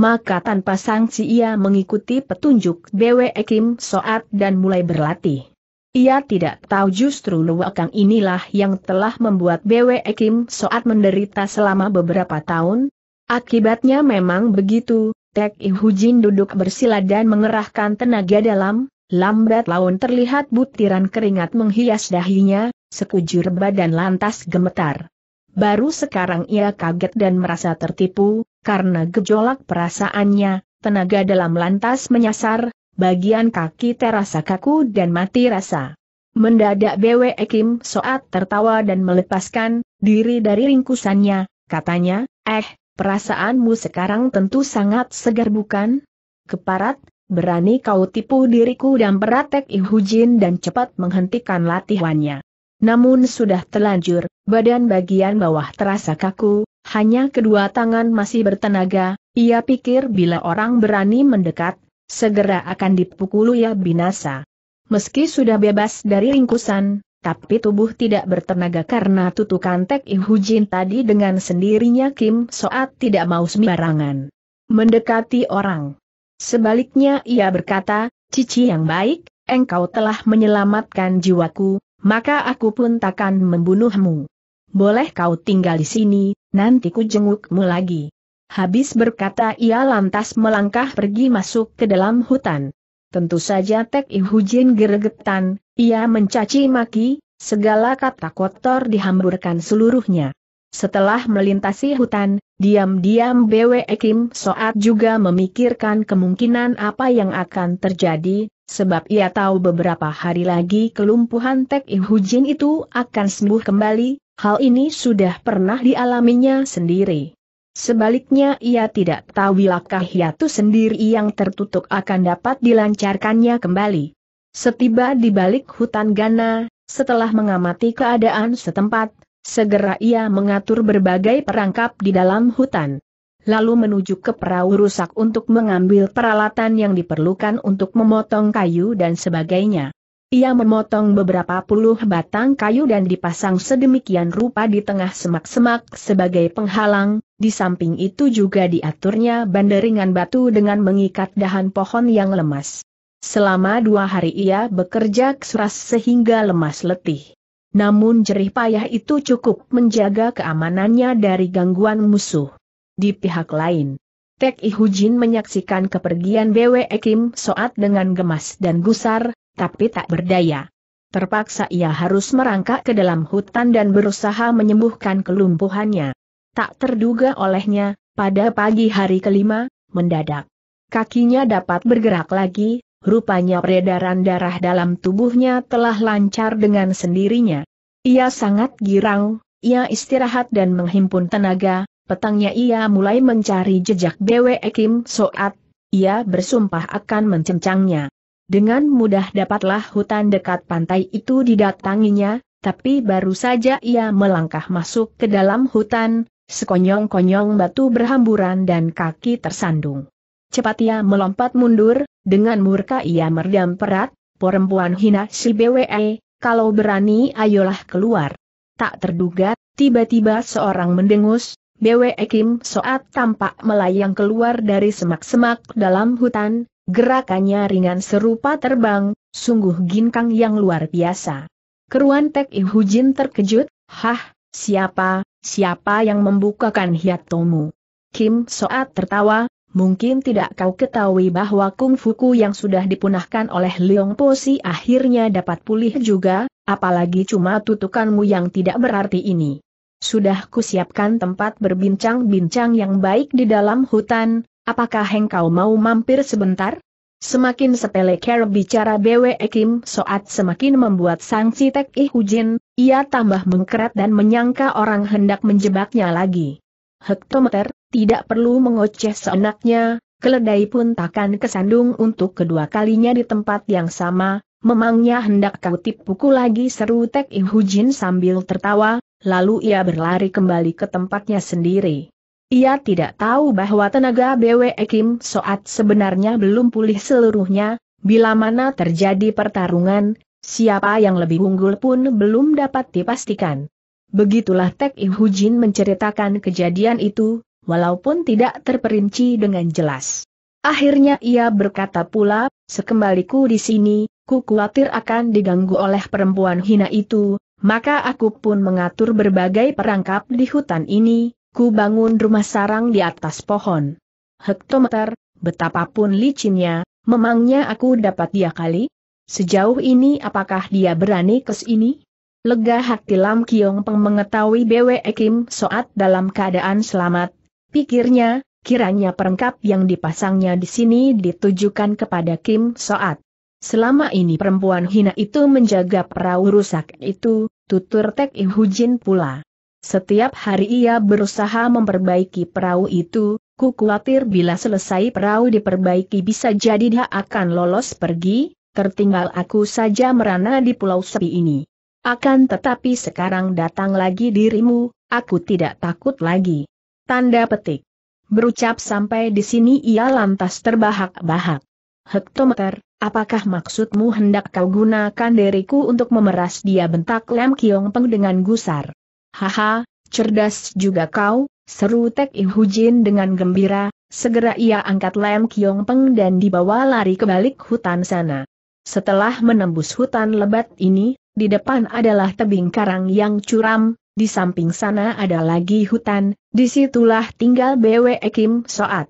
Maka tanpa sangsi ia mengikuti petunjuk BW Kim Soat dan mulai berlatih. Ia tidak tahu justru Luwakang inilah yang telah membuat BW Kim Soat menderita selama beberapa tahun. Akibatnya memang begitu, Tek Ihujin duduk bersila dan mengerahkan tenaga dalam, Lambat laun terlihat butiran keringat menghias dahinya, sekujur badan lantas gemetar. Baru sekarang ia kaget dan merasa tertipu, karena gejolak perasaannya, tenaga dalam lantas menyasar, bagian kaki terasa kaku dan mati rasa. Mendadak Bwe Kim Soat tertawa dan melepaskan diri dari ringkusannya, katanya, eh, perasaanmu sekarang tentu sangat segar bukan? Keparat, berani kau tipu diriku dan beratek Ihujin dan cepat menghentikan latihannya. Namun sudah telanjur, badan bagian bawah terasa kaku, hanya kedua tangan masih bertenaga, ia pikir bila orang berani mendekat, segera akan dipukul ya binasa. Meski sudah bebas dari ringkusan, tapi tubuh tidak bertenaga karena tutukan Tek Ihujin tadi dengan sendirinya Kim Soat tidak mau sembarangan mendekati orang. Sebaliknya ia berkata, Cici yang baik, engkau telah menyelamatkan jiwaku, maka aku pun takkan membunuhmu. Boleh kau tinggal di sini, nanti ku jengukmu lagi. Habis berkata ia lantas melangkah pergi masuk ke dalam hutan. Tentu saja Tek Ihujin geregetan, ia mencaci maki, segala kata kotor dihamburkan seluruhnya. Setelah melintasi hutan, diam-diam BW Kim Soat juga memikirkan kemungkinan apa yang akan terjadi, sebab ia tahu beberapa hari lagi kelumpuhan Tek Ihujin itu akan sembuh kembali, hal ini sudah pernah dialaminya sendiri. Sebaliknya ia tidak tahu wilakah hiatus sendiri yang tertutup akan dapat dilancarkannya kembali. Setiba di balik hutan Gana, setelah mengamati keadaan setempat, segera ia mengatur berbagai perangkap di dalam hutan lalu menuju ke perahu rusak untuk mengambil peralatan yang diperlukan untuk memotong kayu dan sebagainya. Ia memotong beberapa puluh batang kayu dan dipasang sedemikian rupa di tengah semak-semak sebagai penghalang, di samping itu juga diaturnya banderingan batu dengan mengikat dahan pohon yang lemas. Selama dua hari ia bekerja keras sehingga lemas letih. Namun jerih payah itu cukup menjaga keamanannya dari gangguan musuh. Di pihak lain, Tek Ihujin menyaksikan kepergian Bwe Kim Soat dengan gemas dan gusar, tapi tak berdaya. Terpaksa ia harus merangkak ke dalam hutan dan berusaha menyembuhkan kelumpuhannya tak terduga olehnya, pada pagi hari kelima, mendadak. Kakinya dapat bergerak lagi, rupanya peredaran darah dalam tubuhnya telah lancar dengan sendirinya. Ia sangat girang, ia istirahat dan menghimpun tenaga, petangnya ia mulai mencari jejak Dewe Ekim Soat, ia bersumpah akan mencencangnya. Dengan mudah dapatlah hutan dekat pantai itu didatanginya, tapi baru saja ia melangkah masuk ke dalam hutan, Sekonyong-konyong batu berhamburan dan kaki tersandung. Cepat ia melompat mundur, dengan murka ia meredam perat, perempuan hina si BWE, eh, kalau berani ayolah keluar. Tak terduga, tiba-tiba seorang mendengus, BWE eh, Kim Soat tampak melayang keluar dari semak-semak dalam hutan, gerakannya ringan serupa terbang, sungguh ginkang yang luar biasa. Keruan Tek Ihujin terkejut, hah, siapa, Siapa yang membukakan hiatomu? Kim Soat tertawa, mungkin tidak kau ketahui bahwa kung fuku yang sudah dipunahkan oleh Leong Posi akhirnya dapat pulih juga, apalagi cuma tutukanmu yang tidak berarti ini. Sudah kusiapkan tempat berbincang-bincang yang baik di dalam hutan, apakah engkau mau mampir sebentar? Semakin sepele Care bicara BW Kim Soat semakin membuat Sang Sitek Ihujin. ia tambah mengkeret dan menyangka orang hendak menjebaknya lagi. Hektometer, tidak perlu mengoceh seenaknya, keledai pun takkan kesandung untuk kedua kalinya di tempat yang sama, memangnya hendak kau tipuku lagi seru Tek Ihujin sambil tertawa, lalu ia berlari kembali ke tempatnya sendiri. Ia tidak tahu bahwa tenaga BW e Kim Soat sebenarnya belum pulih seluruhnya, bila mana terjadi pertarungan, siapa yang lebih unggul pun belum dapat dipastikan. Begitulah Tek Ihujin menceritakan kejadian itu, walaupun tidak terperinci dengan jelas. Akhirnya ia berkata pula, sekembaliku di sini, ku khawatir akan diganggu oleh perempuan hina itu, maka aku pun mengatur berbagai perangkap di hutan ini, Ku bangun rumah sarang di atas pohon. Hektometer, betapapun licinnya, memangnya aku dapat dia kali? Sejauh ini apakah dia berani ke sini? Lega hati Lam Kiong Peng mengetahui BW Kim Soat dalam keadaan selamat. Pikirnya, kiranya perengkap yang dipasangnya di sini ditujukan kepada Kim Soat. Selama ini perempuan hina itu menjaga perahu rusak itu, tutur Tek Ihujin pula. Setiap hari ia berusaha memperbaiki perahu itu, ku khawatir bila selesai perahu diperbaiki bisa jadi dia akan lolos pergi, tertinggal aku saja merana di pulau sepi ini. Akan tetapi sekarang datang lagi dirimu, aku tidak takut lagi. Tanda petik. Berucap sampai di sini ia lantas terbahak-bahak. Hektometer, apakah maksudmu hendak kau gunakan diriku untuk memeras dia bentak Lem Kiong Peng dengan gusar? Haha, cerdas juga kau, seru Tek Ihujin dengan gembira, segera ia angkat Lam Kiong Peng dan dibawa lari ke balik hutan sana. Setelah menembus hutan lebat ini, di depan adalah tebing karang yang curam, di samping sana ada lagi hutan, disitulah tinggal Bwe Kim Soat.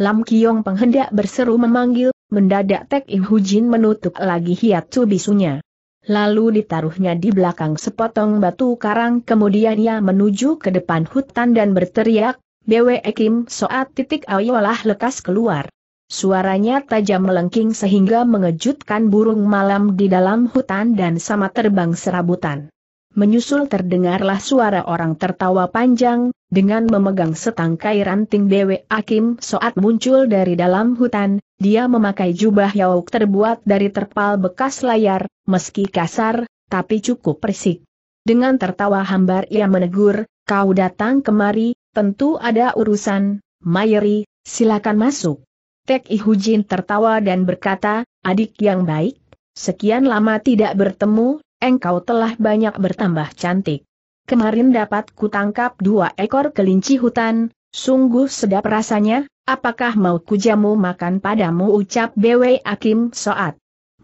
Lam Kiong penghendak berseru memanggil, mendadak Tek Ihujin menutup lagi hiat tubisunya lalu ditaruhnya di belakang sepotong batu karang kemudian ia menuju ke depan hutan dan berteriak, Bwe Kim Soat titik ayolah lekas keluar. Suaranya tajam melengking sehingga mengejutkan burung malam di dalam hutan dan sama terbang serabutan. Menyusul terdengarlah suara orang tertawa panjang, dengan memegang setangkai ranting Dewi Akim Saat muncul dari dalam hutan, dia memakai jubah yauk terbuat dari terpal bekas layar, meski kasar, tapi cukup persik. Dengan tertawa hambar ia menegur, kau datang kemari, tentu ada urusan, Mayeri, silakan masuk. Tek Ihujin tertawa dan berkata, adik yang baik, sekian lama tidak bertemu, engkau telah banyak bertambah cantik. Kemarin dapat kutangkap dua ekor kelinci hutan, sungguh sedap rasanya, apakah mau kujamu makan padamu ucap Bw Akim Soat.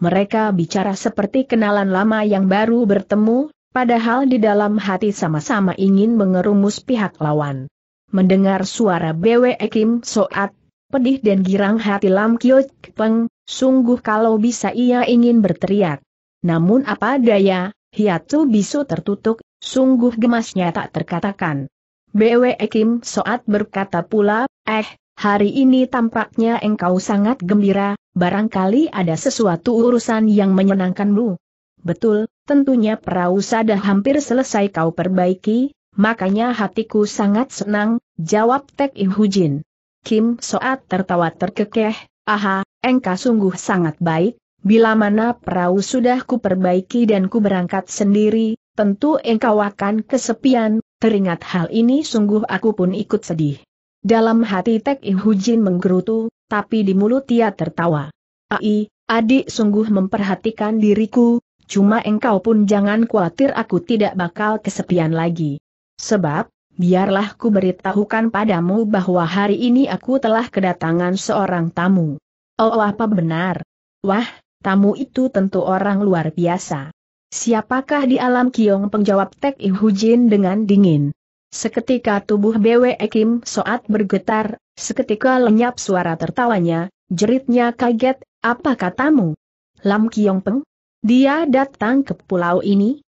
Mereka bicara seperti kenalan lama yang baru bertemu, padahal di dalam hati sama-sama ingin mengerumus pihak lawan. Mendengar suara Bw Akim Soat, pedih dan girang hati Lam Kyo Peng, sungguh kalau bisa ia ingin berteriak. Namun apa daya, hiatu bisu tertutup, sungguh gemasnya tak terkatakan. BW Kim Soat berkata pula, eh, hari ini tampaknya engkau sangat gembira, barangkali ada sesuatu urusan yang menyenangkanmu. Betul, tentunya perahu sudah hampir selesai kau perbaiki, makanya hatiku sangat senang, jawab Tek Ihujin. Kim Soat tertawa terkekeh, aha, engkau sungguh sangat baik, Bila mana perahu sudah kuperbaiki dan kuberangkat sendiri, tentu engkau akan kesepian, teringat hal ini sungguh aku pun ikut sedih. Dalam hati Tek In Hujin menggerutu, tapi di mulut ia tertawa. Ai, adik sungguh memperhatikan diriku, cuma engkau pun jangan khawatir aku tidak bakal kesepian lagi. Sebab, biarlah ku beritahukan padamu bahwa hari ini aku telah kedatangan seorang tamu. Oh apa benar? Wah, tamu itu tentu orang luar biasa. Siapakah di alam kiong penjawab Tek Ihujin dengan dingin? Seketika tubuh Bwe Kim Soat bergetar, seketika lenyap suara tertawanya, jeritnya kaget, apa katamu? Lam Kiong Peng? Dia datang ke pulau ini?